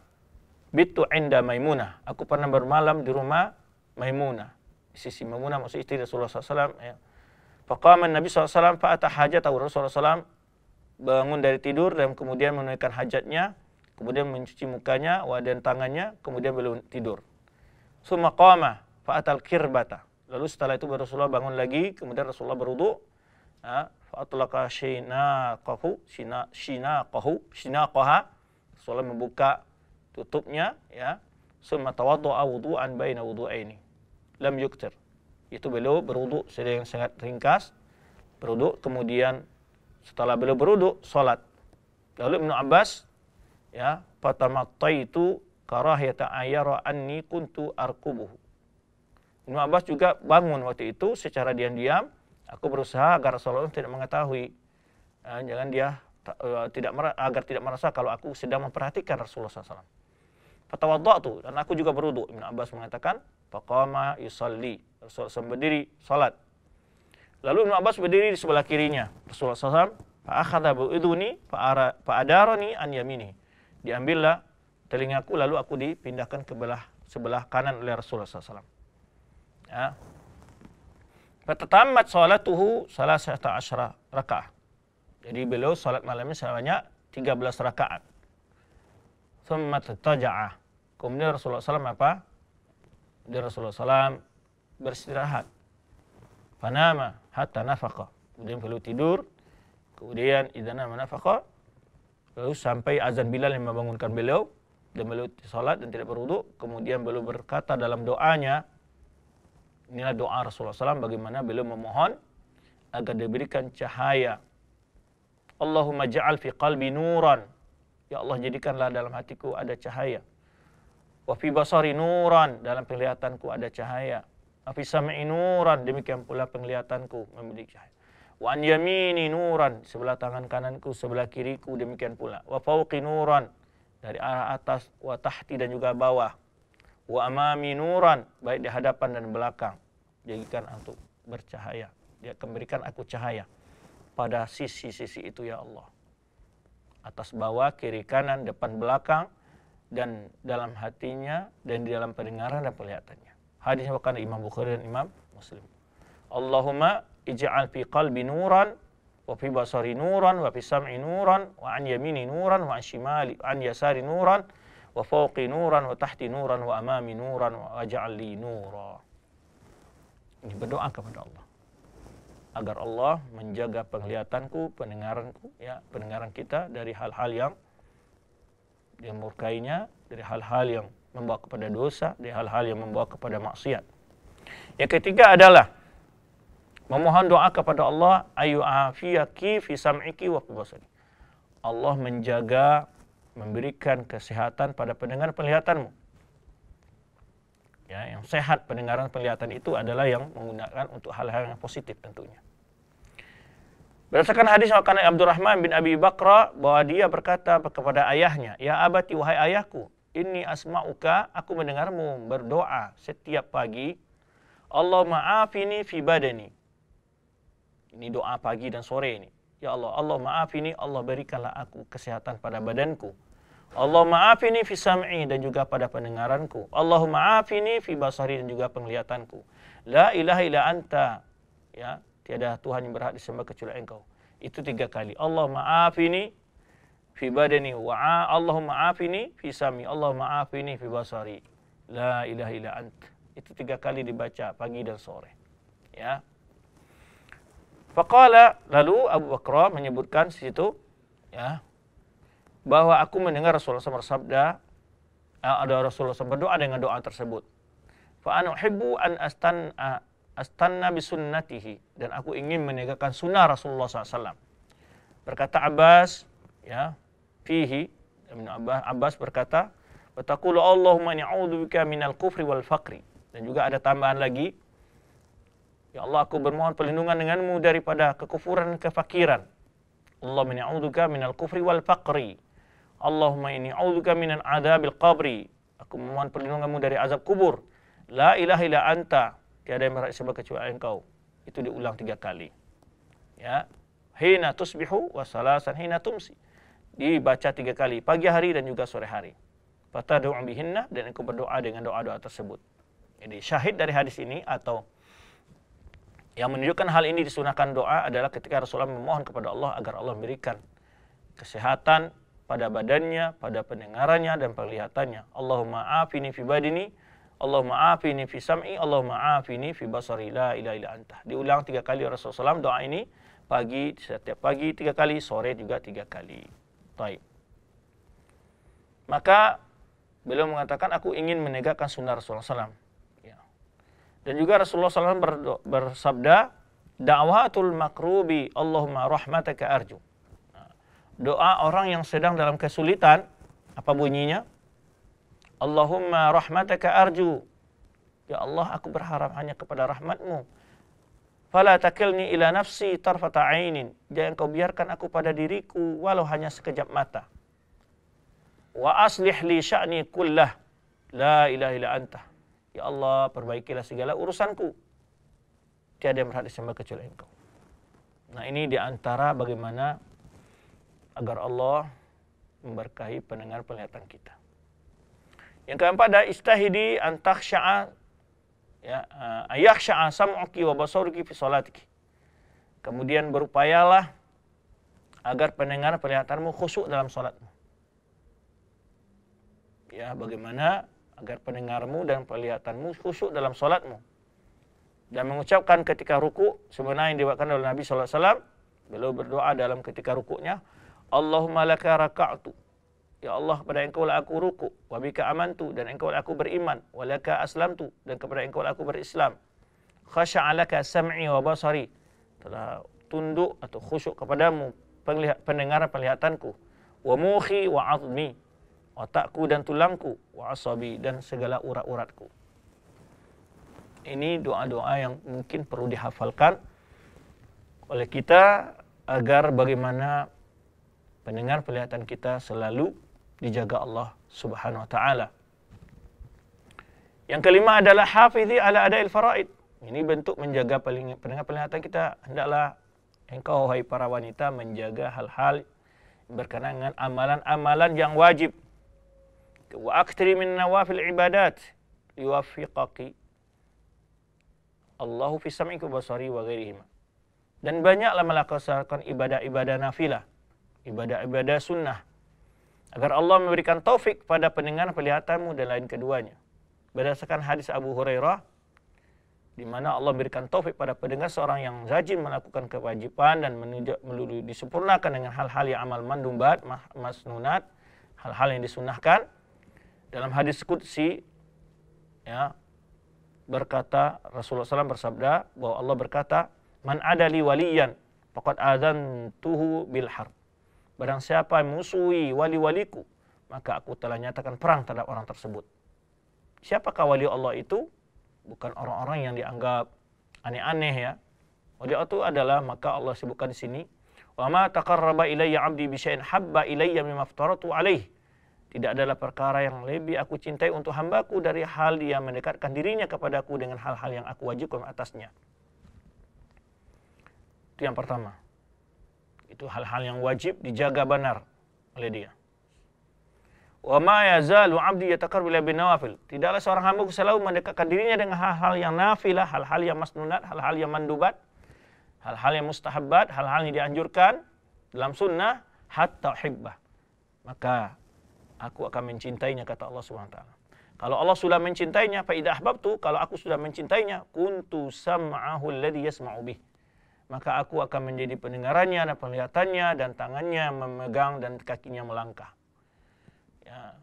"Bitu inda Maimunah." Aku pernah bermalam di rumah Maimunah. Sisi Maimunah maksud istri Rasulullah SAW. Ya. Faqaman Nabi SAW fa'ata hajatahu Rasulullah SAW bangun dari tidur dan kemudian menunaikan hajatnya kemudian mencuci mukanya dan tangannya, kemudian beliau tidur. Summa qama fa'atal kirbata. Lalu setelah itu Rasulullah bangun lagi, kemudian Rasulullah berudu. Ya, fa'atlaqa qahu shina qaha Rasulullah membuka tutupnya, ya. Summa tawaddu'a wudu'an baina wudu'aini. Lam yuktir. Itu beliau berudu sedang sangat ringkas. Berudu, kemudian setelah beliau berudu, salat. Lalu Ibnu Abbas ya itu karahiyata ayara anni kuntu arkubuhu Ibnu Abbas juga bangun waktu itu secara diam-diam aku berusaha agar Rasulullah tidak mengetahui eh, jangan dia eh, tidak agar tidak merasa kalau aku sedang memperhatikan Rasulullah SAW tuh dan aku juga berwudu Ibnu Abbas mengatakan faqama yusalli Rasulullah SAW berdiri salat lalu Ibn Abbas berdiri di sebelah kirinya Rasulullah SAW fa'akhadha Pak Adaroni an yamini diambillah telingaku lalu aku dipindahkan ke belah sebelah kanan oleh Rasulullah SAW. Ya. Fatatamat salatuhu salah asyara rakaat. Jadi beliau salat malamnya sebanyak 13 rakaat. Thumma tataja'ah. Kemudian Rasulullah SAW apa? Di Rasulullah SAW beristirahat. Fanama hatta nafaqah. Kemudian beliau tidur. Kemudian idana nafaqa Lalu sampai azan Bilal yang membangunkan beliau dan beliau salat dan tidak berwudu, kemudian beliau berkata dalam doanya, inilah doa Rasulullah SAW bagaimana beliau memohon agar diberikan cahaya. Allahumma ja'al fi qalbi nuran. Ya Allah jadikanlah dalam hatiku ada cahaya. Wa fi basari nuran, dalam penglihatanku ada cahaya. Wa fi sam'i nuran, demikian pula penglihatanku memiliki cahaya. Wa yamini nuran, sebelah tangan kananku, sebelah kiriku demikian pula. Wa fawqi nuran, dari arah atas, wa tahti dan juga bawah. Wa amami nuran, baik di hadapan dan belakang. Jadikan untuk bercahaya. Dia akan aku cahaya pada sisi-sisi itu ya Allah. Atas bawah, kiri kanan, depan belakang, dan dalam hatinya, dan di dalam pendengaran dan penglihatannya. Hadisnya bukan Imam Bukhari dan Imam Muslim. Allahumma ij'al fi qalbi nuran wa fi basari nuran wa fi sam'i nuran wa an yamini nuran wa an shimali an yasari nuran wa fawqi nuran wa tahti nuran wa amami nuran wa aj'al li nura. Ini berdoa kepada Allah agar Allah menjaga penglihatanku, pendengaranku, ya, pendengaran kita dari hal-hal yang yang murkainya, dari hal-hal yang membawa kepada dosa, dari hal-hal yang membawa kepada maksiat. Yang ketiga adalah memohon doa kepada Allah ayu afiyaki fi sam'iki wa qubasari. Allah menjaga memberikan kesehatan pada pendengar penglihatanmu. Ya, yang sehat pendengaran penglihatan itu adalah yang menggunakan untuk hal-hal yang positif tentunya. Berdasarkan hadis akan Abdurrahman bin Abi Bakra bahwa dia berkata kepada ayahnya, "Ya abati wahai ayahku, ini asma'uka, aku mendengarmu berdoa setiap pagi, Allah ma'afini fi badani. Ini doa pagi dan sore ini. Ya Allah, Allah maaf ini, Allah berikanlah aku kesehatan pada badanku. Allah maaf ini fi sam'i dan juga pada pendengaranku. Allah maaf ini fi basari dan juga penglihatanku. La ilaha illa anta. Ya, tiada Tuhan yang berhak disembah kecuali Engkau. Itu tiga kali. Allah maaf ini fi badani wa Allah maaf ini fi sam'i. Allah maaf ini fi basari. La ilaha illa anta. Itu tiga kali dibaca pagi dan sore. Ya. Faqala lalu Abu Bakar menyebutkan situ ya bahwa aku mendengar Rasulullah SAW bersabda eh, ada Rasulullah SAW berdoa dengan doa tersebut. Fa an astan astanna sunnatihi dan aku ingin menegakkan sunnah Rasulullah SAW. Berkata Abbas ya fihi Ibn Abbas, berkata Wataqulu Allahumma bika minal kufri wal faqri. Dan juga ada tambahan lagi Ya Allah aku bermohon perlindungan denganmu daripada kekufuran dan kefakiran. Allah inni a'udzubika minal kufri wal faqri. Allahumma inni a'udzubika minal adabil qabri. Aku memohon perlindunganmu dari azab kubur. La ilaha illa anta. Tiada yang berhak disembah kecuali engkau. Itu diulang tiga kali. Ya. Hina tusbihu wa salasan hina tumsi. Dibaca tiga kali. Pagi hari dan juga sore hari. doa bihinna. Dan engkau berdoa dengan doa-doa tersebut. Jadi syahid dari hadis ini atau yang menunjukkan hal ini disunahkan doa adalah ketika Rasulullah memohon kepada Allah agar Allah memberikan kesehatan pada badannya, pada pendengarannya dan penglihatannya. Allahumma afini fi badini, Allahumma afini fi sam'i, Allahumma afini fi basari, la ilaha illa anta. Diulang tiga kali Rasulullah SAW doa ini pagi setiap pagi tiga kali, sore juga tiga kali. Taib. Maka beliau mengatakan aku ingin menegakkan sunnah Rasulullah SAW dan juga Rasulullah SAW bersabda, Da'watul makrubi Allahumma rahmataka arju. Nah, doa orang yang sedang dalam kesulitan, apa bunyinya? Allahumma rahmataka arju. Ya Allah, aku berharap hanya kepada rahmatmu. Fala takilni ila nafsi tarfata ainin. Jangan kau biarkan aku pada diriku walau hanya sekejap mata. Wa aslih li sya'ni kullah. La ilaha illa anta. Ya Allah, perbaikilah segala urusanku. Tiada yang berhak disembah kecuali Engkau. Nah, ini di antara bagaimana agar Allah memberkahi pendengar penglihatan kita. Yang keempat ada istahidi syaa ya eh, syaa sam'uki wa basaruki fi salatiki. Kemudian berupayalah agar pendengar penglihatanmu khusyuk dalam salatmu. Ya, bagaimana agar pendengarmu dan penglihatanmu khusyuk dalam solatmu. Dan mengucapkan ketika ruku, sebenarnya yang diwakilkan oleh Nabi SAW, beliau berdoa dalam ketika rukuknya, Allahumma laka raka'tu. Ya Allah, pada engkau lah aku ruku, wa bika amantu, dan engkau lah aku beriman, wa aslam aslamtu, dan kepada engkau lah aku berislam. Khasya'alaka sam'i wa basari. Telah tunduk atau khusyuk kepadamu pendengaran penglihatanku. Wa muhi wa azmi otakku dan tulangku, wa asabi dan segala urat-uratku. Ini doa-doa yang mungkin perlu dihafalkan oleh kita agar bagaimana pendengar penglihatan kita selalu dijaga Allah Subhanahu wa taala. Yang kelima adalah hafizi ala adail faraid. Ini bentuk menjaga pendengar penglihatan kita hendaklah engkau wahai para wanita menjaga hal-hal berkenaan dengan amalan-amalan yang wajib وأكثري من نوافل العبادات يوفقك Allahu fi سمعك basari wa Dan banyaklah melaksanakan ibadah-ibadah nafilah, ibadah-ibadah sunnah. Agar Allah memberikan taufik pada pendengaran penglihatanmu dan lain keduanya. Berdasarkan hadis Abu Hurairah, di mana Allah memberikan taufik pada pendengar seorang yang rajin melakukan kewajiban dan menunjuk melulu disempurnakan dengan hal-hal yang amal mandumbat, masnunat, hal-hal yang disunahkan, dalam hadis Qudsi ya berkata Rasulullah SAW bersabda bahwa Allah berkata man adali waliyan faqad tuhu bil harb barang siapa yang musuhi wali-waliku maka aku telah nyatakan perang terhadap orang tersebut siapakah wali Allah itu bukan orang-orang yang dianggap aneh-aneh ya wali Allah itu adalah maka Allah sebutkan di sini wa ma taqarraba ilayya 'abdi bi syai'in habba ilayya mimma aftaratu alaihi tidak adalah perkara yang lebih aku cintai untuk hambaku dari hal dia mendekatkan dirinya kepadaku dengan hal-hal yang aku wajibkan atasnya. Itu yang pertama. Itu hal-hal yang wajib dijaga benar oleh dia. Wa ma yazalu 'abdi yataqarrabu ila nawafil. Tidaklah seorang hamba selalu mendekatkan dirinya dengan hal-hal yang nafilah, hal-hal yang masnunat, hal-hal yang mandubat, hal-hal yang mustahabat, hal-hal yang dianjurkan dalam sunnah hatta hibbah. Maka Aku akan mencintainya kata Allah Subhanahu wa taala. Kalau Allah sudah mencintainya, fa idza ahbabtu, kalau aku sudah mencintainya, kuntu sam'ahu alladhi yasma'u bih. Maka aku akan menjadi pendengarannya dan penglihatannya dan tangannya memegang dan kakinya melangkah. Ya.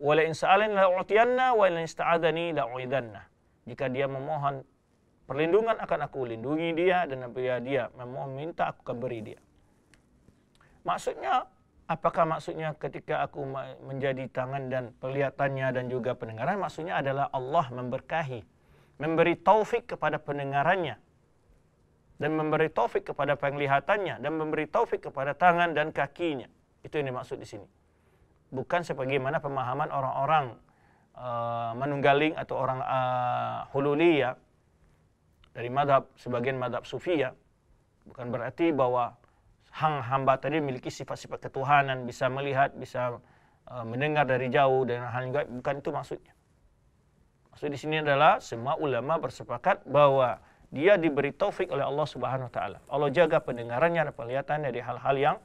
Wala in sa'alani la'utiyanna wa in ista'adani la'uidanna. Jika dia memohon perlindungan akan aku lindungi dia dan apabila dia memohon minta aku akan beri dia. Maksudnya Apakah maksudnya ketika aku menjadi tangan dan penglihatannya dan juga pendengaran maksudnya adalah Allah memberkahi, memberi taufik kepada pendengarannya dan memberi taufik kepada penglihatannya dan memberi taufik kepada tangan dan kakinya. Itu yang dimaksud di sini. Bukan sebagaimana pemahaman orang-orang uh, manunggaling atau orang uh, hululiyah dari madhab, sebagian madhab sufi ya, bukan berarti bahwa hang hamba tadi memiliki sifat-sifat ketuhanan, bisa melihat, bisa uh, mendengar dari jauh dan hal yang gaib, bukan itu maksudnya. Maksud di sini adalah semua ulama bersepakat bahwa dia diberi taufik oleh Allah Subhanahu wa taala. Allah jaga pendengarannya dan penglihatannya dari hal-hal yang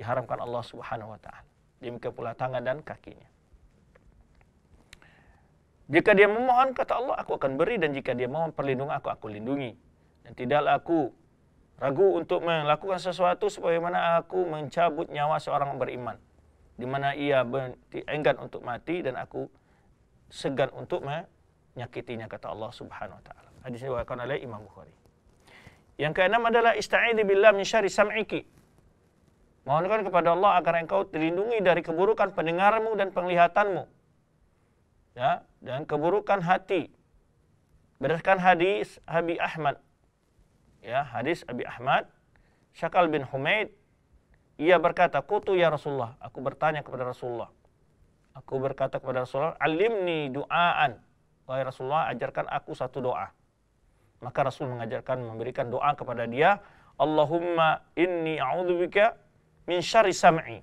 diharamkan Allah Subhanahu wa taala. Demikian pula tangan dan kakinya. Jika dia memohon kata Allah, aku akan beri dan jika dia mohon perlindungan aku aku lindungi. Dan tidaklah aku ragu untuk melakukan sesuatu sebagaimana aku mencabut nyawa seorang beriman di mana ia enggan untuk mati dan aku segan untuk menyakitinya kata Allah Subhanahu wa taala. Hadis ini diriwayatkan oleh Imam Bukhari. Yang keenam adalah ista'in billah min syarri sam'iki. Mohonkan kepada Allah agar engkau terlindungi dari keburukan pendengarmu dan penglihatanmu. Ya, dan keburukan hati. Berdasarkan hadis Habib Ahmad ya hadis Abi Ahmad Syakal bin Humaid ia berkata kutu ya Rasulullah aku bertanya kepada Rasulullah aku berkata kepada Rasulullah alimni doaan wahai Rasulullah ajarkan aku satu doa maka Rasul mengajarkan memberikan doa kepada dia Allahumma inni a'udzubika min syarri sam'i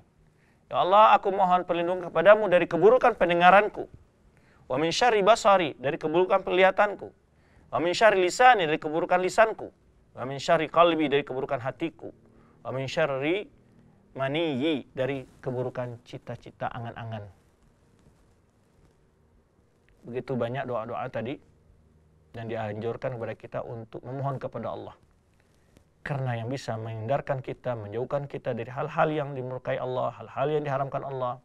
ya Allah aku mohon perlindungan kepadamu dari keburukan pendengaranku wa min syarri basari dari keburukan penglihatanku wa min syarri lisani dari keburukan lisanku Wa min syarri dari keburukan hatiku. Wa min syarri maniyi dari keburukan cita-cita angan-angan. Begitu banyak doa-doa tadi dan dianjurkan kepada kita untuk memohon kepada Allah. Karena yang bisa menghindarkan kita, menjauhkan kita dari hal-hal yang dimurkai Allah, hal-hal yang diharamkan Allah,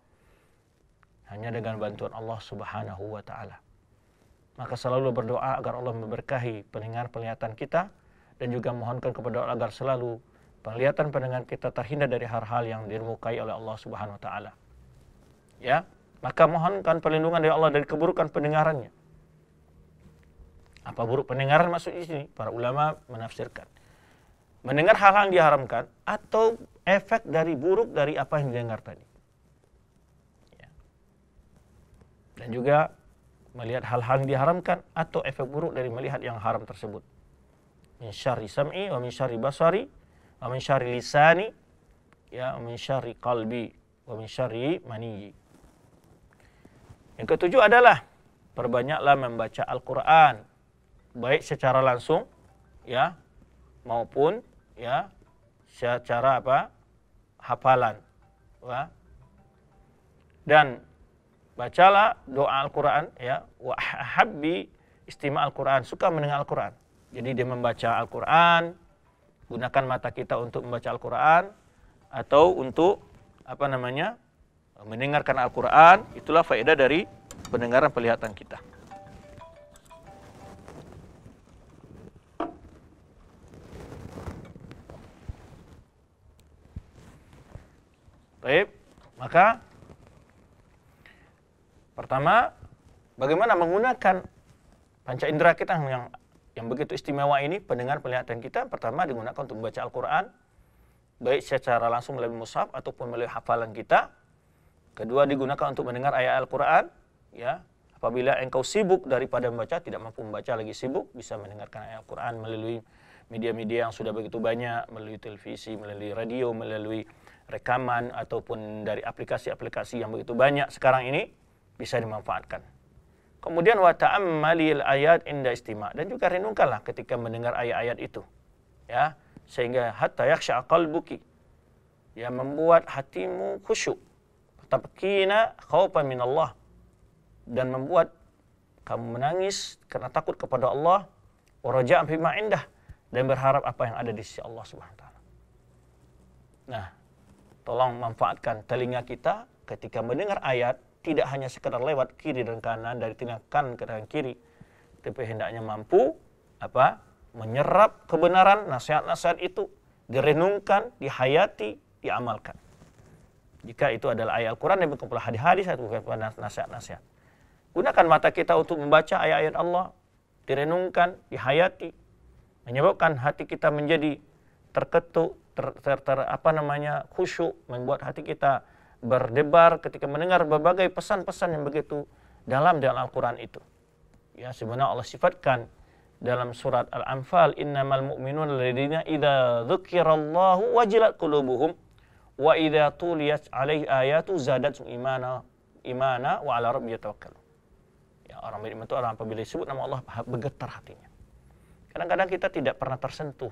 hanya dengan bantuan Allah Subhanahu wa Ta'ala. Maka selalu berdoa agar Allah memberkahi pendengar penglihatan kita, dan juga mohonkan kepada Allah agar selalu penglihatan pandangan kita terhindar dari hal-hal yang dirmukai oleh Allah Subhanahu wa taala. Ya, maka mohonkan perlindungan dari Allah dari keburukan pendengarannya. Apa buruk pendengaran maksud di sini? Para ulama menafsirkan. Mendengar hal-hal yang diharamkan atau efek dari buruk dari apa yang didengar tadi. Ya. Dan juga melihat hal-hal yang diharamkan atau efek buruk dari melihat yang haram tersebut min syarri sam'i wa min syarri basari wa min syarri lisani ya wa min syarri qalbi wa min syarri maniyyi. Yang ketujuh adalah perbanyaklah membaca Al-Qur'an baik secara langsung ya maupun ya secara apa? hafalan. Wah. Ya. Dan bacalah doa Al-Qur'an ya wa habbi istima Al-Qur'an, suka mendengar Al-Qur'an. Jadi dia membaca Al-Quran, gunakan mata kita untuk membaca Al-Quran, atau untuk apa namanya mendengarkan Al-Quran, itulah faedah dari pendengaran perlihatan kita. Baik, maka pertama bagaimana menggunakan panca indera kita yang yang begitu istimewa ini pendengar penglihatan kita pertama digunakan untuk membaca Al-Quran baik secara langsung melalui mushaf ataupun melalui hafalan kita kedua digunakan untuk mendengar ayat Al-Quran ya apabila engkau sibuk daripada membaca tidak mampu membaca lagi sibuk bisa mendengarkan ayat Al-Quran melalui media-media yang sudah begitu banyak melalui televisi melalui radio melalui rekaman ataupun dari aplikasi-aplikasi yang begitu banyak sekarang ini bisa dimanfaatkan Kemudian wa ta'ammalil ayat inda istima dan juga renungkanlah ketika mendengar ayat-ayat itu. Ya, sehingga hatta yakhsha qalbuki. yang membuat hatimu khusyuk. Tabkina khaufan min Allah dan membuat kamu menangis karena takut kepada Allah, waraja'an bima indah dan berharap apa yang ada di sisi Allah Subhanahu wa taala. Nah, tolong manfaatkan telinga kita ketika mendengar ayat tidak hanya sekedar lewat kiri dan kanan dari tindakan ke kanan kiri, tapi hendaknya mampu apa menyerap kebenaran nasihat-nasihat itu direnungkan, dihayati, diamalkan. Jika itu adalah ayat Al-Quran dan kumpulan hadis-hadis atau kumpulan nasihat-nasihat. Gunakan mata kita untuk membaca ayat-ayat Allah, direnungkan, dihayati, menyebabkan hati kita menjadi terketuk, ter, ter, ter apa namanya khusyuk, membuat hati kita berdebar ketika mendengar berbagai pesan-pesan yang begitu dalam dalam Al-Quran itu. Ya sebenarnya Allah sifatkan dalam surat Al-Anfal innamal mu'minun ladina idza dhukirallahu wajilat qulubuhum wa idha tuliyat alaih ayatu zadat imana imana wa ala rabbi yatawakal. Ya orang beriman itu orang apabila disebut nama Allah bergetar hatinya. Kadang-kadang kita tidak pernah tersentuh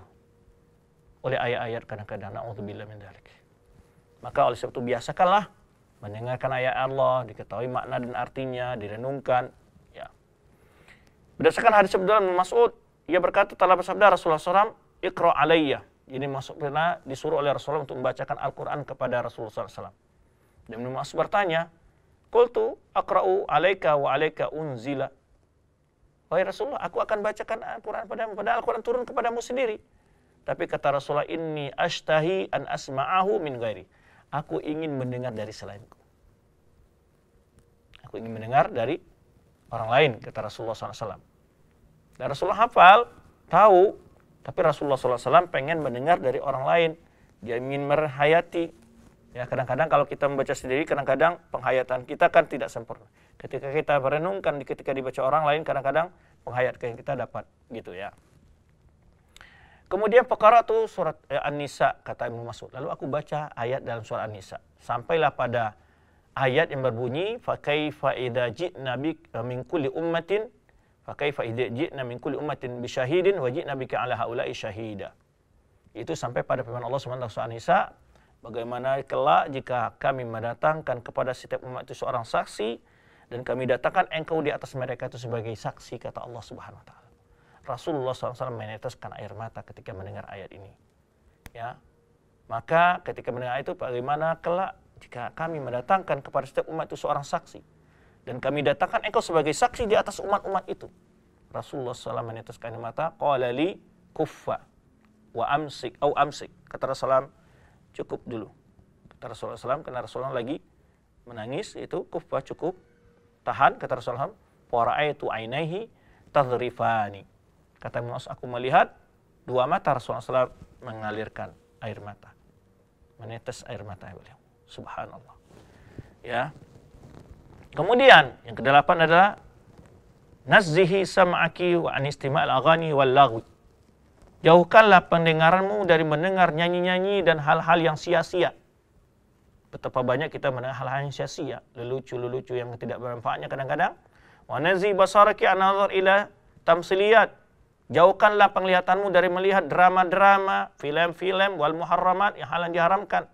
oleh ayat-ayat kadang-kadang naudzubillah min dzalik. Maka oleh sebab itu biasakanlah mendengarkan ayat Allah, diketahui makna dan artinya, direnungkan. Ya. Berdasarkan hadis Abdullah bin Mas'ud, ia berkata telah bersabda Rasulullah SAW, Iqra alayya. Ini masuk maksudnya disuruh oleh Rasulullah untuk membacakan Al-Quran kepada Rasulullah SAW. Dan Ibn Mas'ud bertanya, Kultu akra'u alaika wa alaika unzila. Wahai Rasulullah, aku akan bacakan Al-Quran padamu. Padahal Al-Quran turun kepadamu sendiri. Tapi kata Rasulullah, Inni ashtahi an asma'ahu min ghairi. Aku ingin mendengar dari selainku. Aku ingin mendengar dari orang lain, kata Rasulullah SAW. Dan Rasulullah hafal, tahu, tapi Rasulullah SAW pengen mendengar dari orang lain. Dia ingin merhayati. Ya, kadang-kadang kalau kita membaca sendiri, kadang-kadang penghayatan kita kan tidak sempurna. Ketika kita merenungkan, ketika dibaca orang lain, kadang-kadang penghayatan kita dapat gitu ya. Kemudian perkara tu surat eh, An-Nisa kata Ibnu Mas'ud. Lalu aku baca ayat dalam surat An-Nisa. Sampailah pada ayat yang berbunyi fa kaifa idza ji'na bik eh, min kulli ummatin fa kaifa idza ji'na min kulli ummatin bi syahidin wa ji'na bika ala haula'i syahida. Itu sampai pada firman Allah Subhanahu wa Nisa bagaimana kelak jika kami mendatangkan kepada setiap umat itu seorang saksi dan kami datangkan engkau di atas mereka itu sebagai saksi kata Allah Subhanahu wa taala. Rasulullah SAW meneteskan air mata ketika mendengar ayat ini. Ya, maka ketika mendengar ayat itu bagaimana kelak jika kami mendatangkan kepada setiap umat itu seorang saksi dan kami datangkan engkau sebagai saksi di atas umat-umat itu. Rasulullah SAW meneteskan air mata. Qala kufa kuffa wa amsik au amsik. Kata Rasulullah cukup dulu. Kata Rasulullah SAW karena Rasulullah lagi menangis itu kufa cukup tahan kata Rasulullah. itu ainahi tadrifani Kata Ibn Mas'ud, aku melihat dua mata Rasulullah SAW mengalirkan air mata. Menetes air mata beliau. Subhanallah. Ya. Kemudian yang kedelapan adalah nazzihi sam'aki wa anistimal aghani wal lagwi. Jauhkanlah pendengaranmu dari mendengar nyanyi-nyanyi dan hal-hal yang sia-sia. Betapa banyak kita mendengar hal-hal yang sia-sia, lelucu-lelucu yang tidak bermanfaatnya kadang-kadang. Wa basaraki an ila tamsiliyat Jauhkanlah penglihatanmu dari melihat drama-drama, film-film, wal muharramat yang halal diharamkan.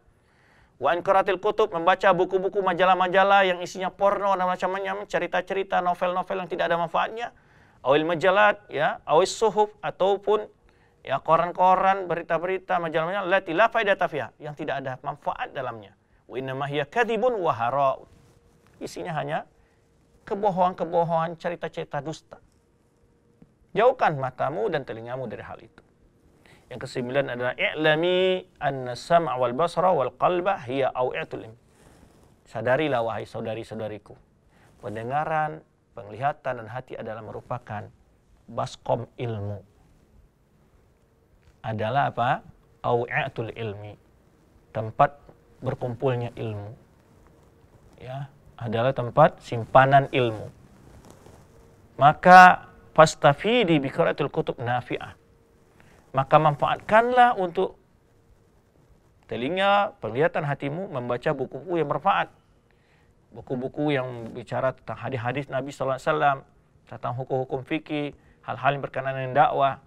Wa inkaratil kutub, membaca buku-buku majalah-majalah yang isinya porno dan macam macamnya cerita-cerita, novel-novel yang tidak ada manfaatnya. Awil majalat, ya, awil suhuf, ataupun ya koran-koran, berita-berita, majalah-majalah, lati la faidata yang tidak ada manfaat dalamnya. Wa innama hiya kadibun wa Isinya hanya kebohongan-kebohongan, cerita-cerita dusta. Jauhkan matamu dan telingamu dari hal itu. Yang kesembilan adalah i'lami anna sam'a wal basra wal qalba hiya aw'atul im. Sadarilah wahai saudari-saudariku. Pendengaran, penglihatan dan hati adalah merupakan baskom ilmu. Adalah apa? Aw'atul ilmi. Tempat berkumpulnya ilmu. Ya, adalah tempat simpanan ilmu. Maka Fastafidi bi qiraatil kutub nafi'ah. Maka manfaatkanlah untuk telinga, penglihatan hatimu membaca buku-buku yang bermanfaat. Buku-buku yang bicara tentang hadis-hadis Nabi sallallahu alaihi wasallam, tentang hukum-hukum fikih, hal-hal yang berkenaan dengan dakwah.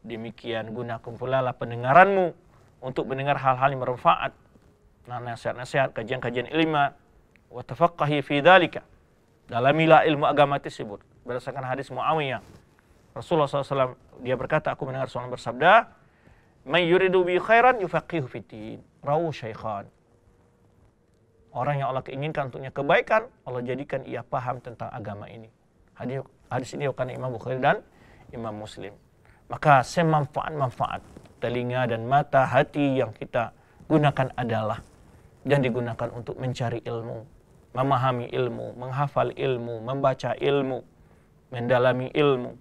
Demikian gunakan pula lah pendengaranmu untuk mendengar hal-hal yang bermanfaat. Nah, nasihat-nasihat, kajian-kajian ilmu. Wa tafaqqahi fi dhalika. Dalamilah ilmu agama tersebut berdasarkan hadis Muawiyah. Rasulullah SAW dia berkata, aku mendengar seorang bersabda, "Man yuridu bi khairan yufaqihu fitin." Rawu syaikhan. Orang yang Allah keinginkan untuknya kebaikan, Allah jadikan ia paham tentang agama ini. Hadis, hadis ini bukan Imam Bukhari dan Imam Muslim. Maka semanfaat-manfaat telinga dan mata, hati yang kita gunakan adalah dan digunakan untuk mencari ilmu, memahami ilmu, menghafal ilmu, membaca ilmu, mendalami ilmu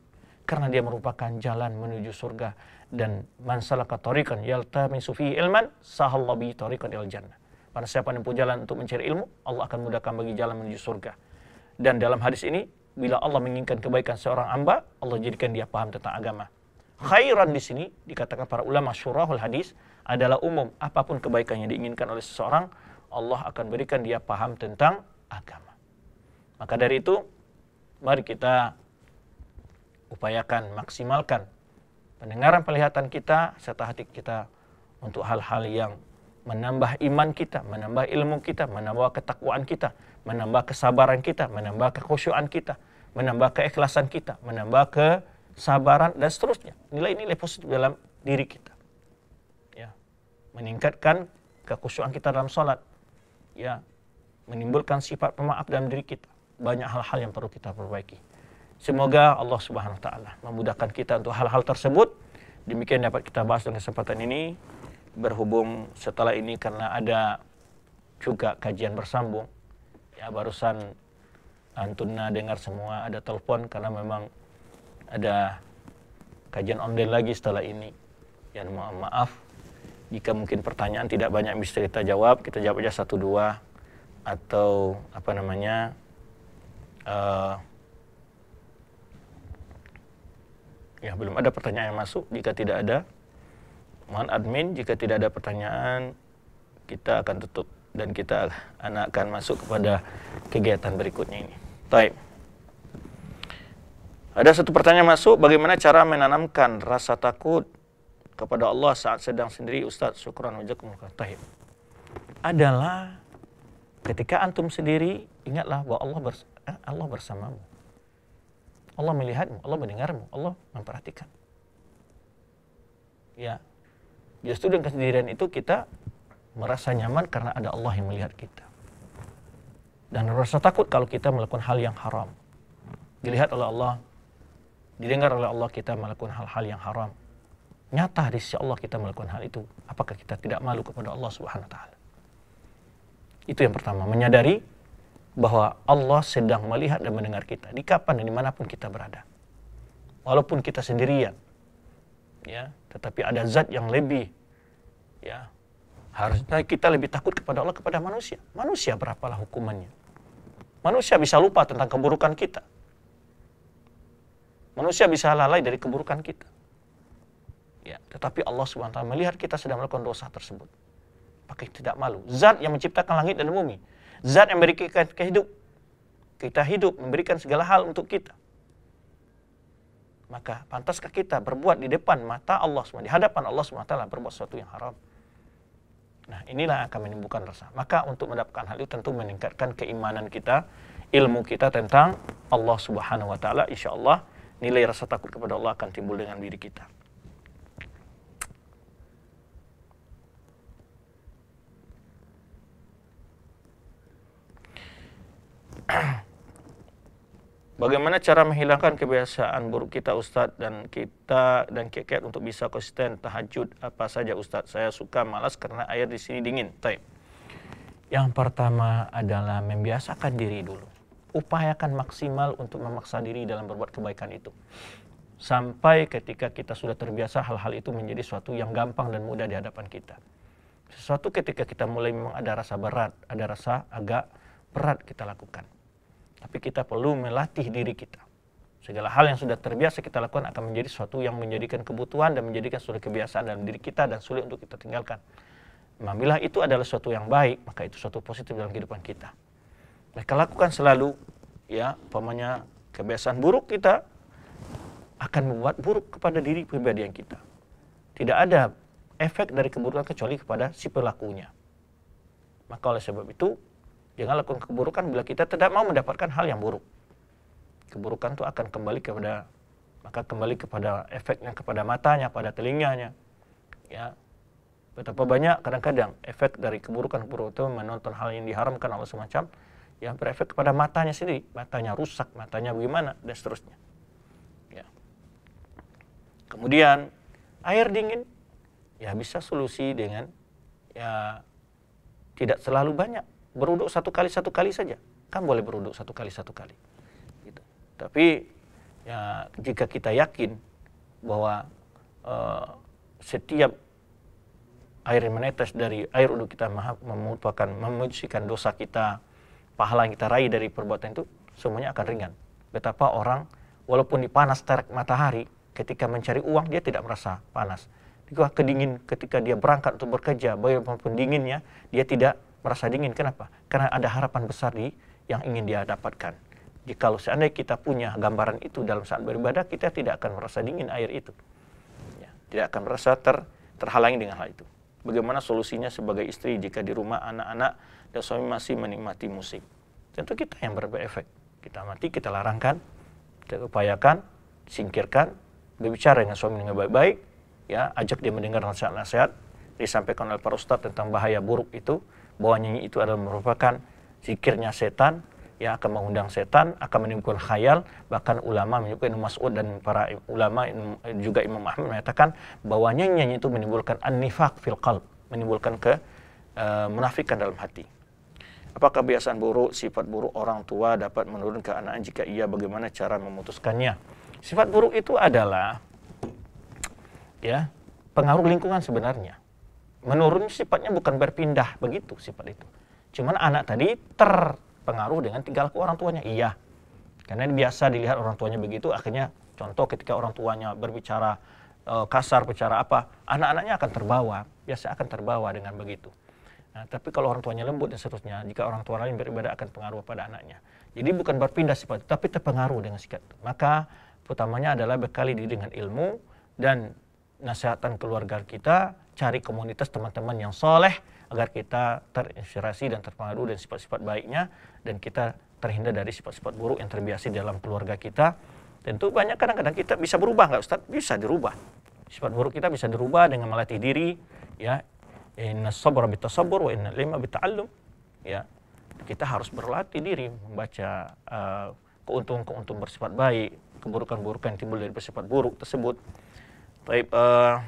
karena dia merupakan jalan menuju surga dan man salaka tariqan yaltamisu sufi ilman sahalla bi tariqan il jannah. Pada siapa menempuh jalan untuk mencari ilmu, Allah akan mudahkan bagi jalan menuju surga. Dan dalam hadis ini, bila Allah menginginkan kebaikan seorang hamba, Allah jadikan dia paham tentang agama. Khairan di sini dikatakan para ulama syurahul hadis adalah umum. Apapun kebaikan yang diinginkan oleh seseorang, Allah akan berikan dia paham tentang agama. Maka dari itu, mari kita upayakan, maksimalkan pendengaran penglihatan kita serta hati kita untuk hal-hal yang menambah iman kita, menambah ilmu kita, menambah ketakwaan kita, menambah kesabaran kita, menambah kekhusyuan kita, menambah keikhlasan kita, menambah kesabaran dan seterusnya. Nilai-nilai positif dalam diri kita. Ya. Meningkatkan kekhusyuan kita dalam sholat. Ya. Menimbulkan sifat pemaaf dalam diri kita banyak hal-hal yang perlu kita perbaiki. Semoga Allah Subhanahu wa taala memudahkan kita untuk hal-hal tersebut. Demikian dapat kita bahas dalam kesempatan ini berhubung setelah ini karena ada juga kajian bersambung. Ya barusan Antuna dengar semua ada telepon karena memang ada kajian online lagi setelah ini. Ya mohon maaf jika mungkin pertanyaan tidak banyak bisa kita jawab, kita jawab aja satu dua atau apa namanya uh, ya belum ada pertanyaan yang masuk jika tidak ada mohon admin jika tidak ada pertanyaan kita akan tutup dan kita akan masuk kepada kegiatan berikutnya ini. Taib. Ada satu pertanyaan masuk, bagaimana cara menanamkan rasa takut kepada Allah saat sedang sendiri Ustaz Syukran Wajakumullah Taib? Adalah ketika antum sendiri, ingatlah bahwa Allah Ah, Allah bersamamu. Allah melihatmu, Allah mendengarmu, Allah memperhatikan. Ya, justru dengan kesendirian itu kita merasa nyaman karena ada Allah yang melihat kita. Dan rasa takut kalau kita melakukan hal yang haram. Dilihat oleh Allah, didengar oleh Allah kita melakukan hal-hal yang haram. Nyata di sisi Allah kita melakukan hal itu. Apakah kita tidak malu kepada Allah Subhanahu wa taala? Itu yang pertama, menyadari bahwa Allah sedang melihat dan mendengar kita di kapan dan dimanapun kita berada. Walaupun kita sendirian, ya, tetapi ada zat yang lebih, ya, harusnya kita lebih takut kepada Allah kepada manusia. Manusia berapalah hukumannya? Manusia bisa lupa tentang keburukan kita. Manusia bisa lalai dari keburukan kita. Ya, tetapi Allah SWT melihat kita sedang melakukan dosa tersebut. Pakai tidak malu. Zat yang menciptakan langit dan bumi Zat yang memberikan kehidup. Kita hidup, memberikan segala hal untuk kita. Maka pantaskah kita berbuat di depan mata Allah SWT, di hadapan Allah SWT berbuat sesuatu yang haram? Nah inilah yang akan menimbulkan rasa. Maka untuk mendapatkan hal itu tentu meningkatkan keimanan kita, ilmu kita tentang Allah Subhanahu Wa Taala. Insya Allah nilai rasa takut kepada Allah akan timbul dengan diri kita. <clears throat> Bagaimana cara menghilangkan kebiasaan buruk kita Ustadz dan kita dan keket untuk bisa konsisten tahajud apa saja Ustadz? Saya suka malas karena air di sini dingin. Taip. Yang pertama adalah membiasakan diri dulu. Upayakan maksimal untuk memaksa diri dalam berbuat kebaikan itu. Sampai ketika kita sudah terbiasa hal-hal itu menjadi suatu yang gampang dan mudah di hadapan kita. Sesuatu ketika kita mulai memang ada rasa berat, ada rasa agak berat kita lakukan. Tapi kita perlu melatih diri kita. Segala hal yang sudah terbiasa kita lakukan akan menjadi sesuatu yang menjadikan kebutuhan dan menjadikan sulit kebiasaan dalam diri kita dan sulit untuk kita tinggalkan. Mamilah itu adalah sesuatu yang baik, maka itu sesuatu positif dalam kehidupan kita. Mereka lakukan selalu, ya, umpamanya kebiasaan buruk kita akan membuat buruk kepada diri pribadi yang kita. Tidak ada efek dari keburukan kecuali kepada si pelakunya. Maka oleh sebab itu Jangan ya, lakukan keburukan bila kita tidak mau mendapatkan hal yang buruk. Keburukan itu akan kembali kepada maka kembali kepada efeknya kepada matanya, pada telinganya. Ya. Betapa banyak kadang-kadang efek dari keburukan buruk itu menonton hal yang diharamkan Allah semacam yang berefek kepada matanya sendiri, matanya rusak, matanya bagaimana dan seterusnya. Ya. Kemudian air dingin ya bisa solusi dengan ya tidak selalu banyak beruduk satu kali satu kali saja kan boleh beruduk satu kali satu kali gitu. tapi ya jika kita yakin bahwa uh, setiap air yang menetes dari air uduk kita merupakan memujikan dosa kita pahala yang kita raih dari perbuatan itu semuanya akan ringan betapa orang walaupun di panas terik matahari ketika mencari uang dia tidak merasa panas kedingin ketika dia berangkat untuk bekerja, bagaimanapun dinginnya, dia tidak merasa dingin. Kenapa? Karena ada harapan besar di yang ingin dia dapatkan. Jika seandainya kita punya gambaran itu dalam saat beribadah, kita tidak akan merasa dingin air itu. Ya, tidak akan merasa ter, terhalangi dengan hal itu. Bagaimana solusinya sebagai istri jika di rumah anak-anak dan suami masih menikmati musik? Tentu kita yang berbeda efek. Kita mati, kita larangkan, kita upayakan, singkirkan, berbicara dengan suami dengan baik-baik, ya ajak dia mendengar nasihat-nasihat, disampaikan oleh para ustadz tentang bahaya buruk itu, bahwa nyanyi itu adalah merupakan zikirnya setan yang akan mengundang setan, akan menimbulkan khayal, bahkan ulama menyebutkan Ibnu Mas'ud dan para ulama juga Imam Ahmad menyatakan bahwa nyanyi-nyanyi itu menimbulkan an-nifaq fil qalb, menimbulkan ke eh, menafikan munafikan dalam hati. Apakah kebiasaan buruk, sifat buruk orang tua dapat menurun ke anak jika ia bagaimana cara memutuskannya? Sifat buruk itu adalah ya pengaruh lingkungan sebenarnya menurun sifatnya bukan berpindah begitu sifat itu. Cuman anak tadi terpengaruh dengan tinggal laku orang tuanya. Iya. Karena biasa dilihat orang tuanya begitu akhirnya contoh ketika orang tuanya berbicara e, kasar bicara apa, anak-anaknya akan terbawa, biasa akan terbawa dengan begitu. Nah, tapi kalau orang tuanya lembut dan seterusnya, jika orang tua lain beribadah akan pengaruh pada anaknya. Jadi bukan berpindah sifat, tapi terpengaruh dengan sikap. Maka utamanya adalah berkali diri dengan ilmu dan nasihatan keluarga kita cari komunitas teman-teman yang soleh agar kita terinspirasi dan terpengaruh dan sifat-sifat baiknya dan kita terhindar dari sifat-sifat buruk yang terbiasa dalam keluarga kita tentu banyak kadang-kadang kita bisa berubah nggak Ustadz? bisa dirubah sifat buruk kita bisa dirubah dengan melatih diri ya inna sabra bitasabur wa inna lima bita'allum ya kita harus berlatih diri membaca uh, keuntungan-keuntungan bersifat baik keburukan-keburukan yang timbul dari bersifat buruk tersebut Baik, uh,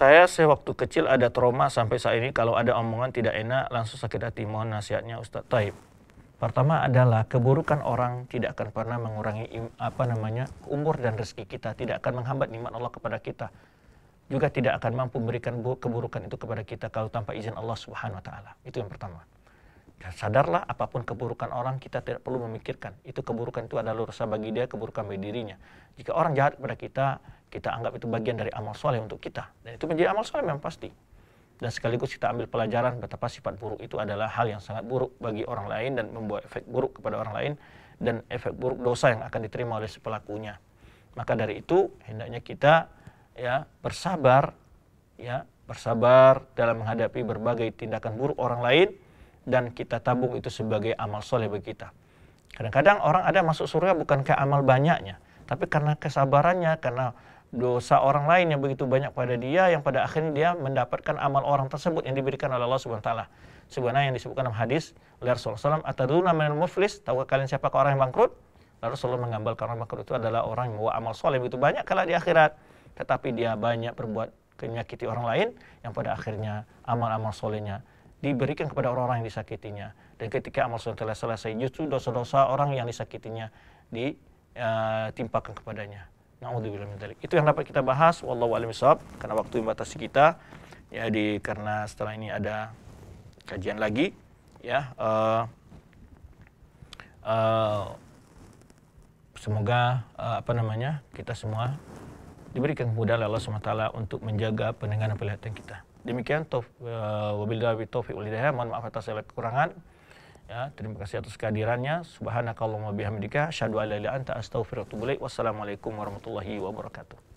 Saya sewaktu kecil ada trauma sampai saat ini kalau ada omongan tidak enak langsung sakit hati mohon nasihatnya Ustaz Taib. Pertama adalah keburukan orang tidak akan pernah mengurangi apa namanya umur dan rezeki kita, tidak akan menghambat nikmat Allah kepada kita. Juga tidak akan mampu memberikan keburukan itu kepada kita kalau tanpa izin Allah Subhanahu wa taala. Itu yang pertama sadarlah apapun keburukan orang kita tidak perlu memikirkan itu keburukan itu adalah dosa bagi dia keburukan bagi dirinya jika orang jahat kepada kita kita anggap itu bagian dari amal soleh untuk kita dan itu menjadi amal soleh memang pasti dan sekaligus kita ambil pelajaran betapa sifat buruk itu adalah hal yang sangat buruk bagi orang lain dan membuat efek buruk kepada orang lain dan efek buruk dosa yang akan diterima oleh pelakunya maka dari itu hendaknya kita ya bersabar ya bersabar dalam menghadapi berbagai tindakan buruk orang lain dan kita tabung itu sebagai amal soleh bagi kita. Kadang-kadang orang ada masuk surga bukan ke amal banyaknya, tapi karena kesabarannya, karena dosa orang lain yang begitu banyak pada dia yang pada akhirnya dia mendapatkan amal orang tersebut yang diberikan oleh Allah Subhanahu wa taala. Sebenarnya yang disebutkan dalam hadis oleh Rasulullah SAW, ataduna minal muflis, tahu kalian siapa orang yang bangkrut? Lalu selalu menggambarkan orang bangkrut itu adalah orang yang membawa amal soleh begitu banyak kala di akhirat, tetapi dia banyak berbuat menyakiti orang lain yang pada akhirnya amal-amal solehnya diberikan kepada orang-orang yang disakitinya. Dan ketika amal soleh telah selesai, justru dosa-dosa orang yang disakitinya ditimpakan eh, kepadanya. Nauzubillahi Itu yang dapat kita bahas wallahu a'lam karena waktu membatasi kita ya di karena setelah ini ada kajian lagi ya uh, uh, semoga uh, apa namanya kita semua diberikan kemudahan oleh Allah SWT untuk menjaga pendengaran dan penglihatan kita. Demikian tof, eh, wabillahi taufiq wal hidayah. Mohon maaf atas segala kekurangan. Ya, terima kasih atas kehadirannya. Subhanakallahumma bihamdika asyhadu an la ilaha illa anta astaghfiruka wa atubu Wassalamualaikum warahmatullahi wabarakatuh.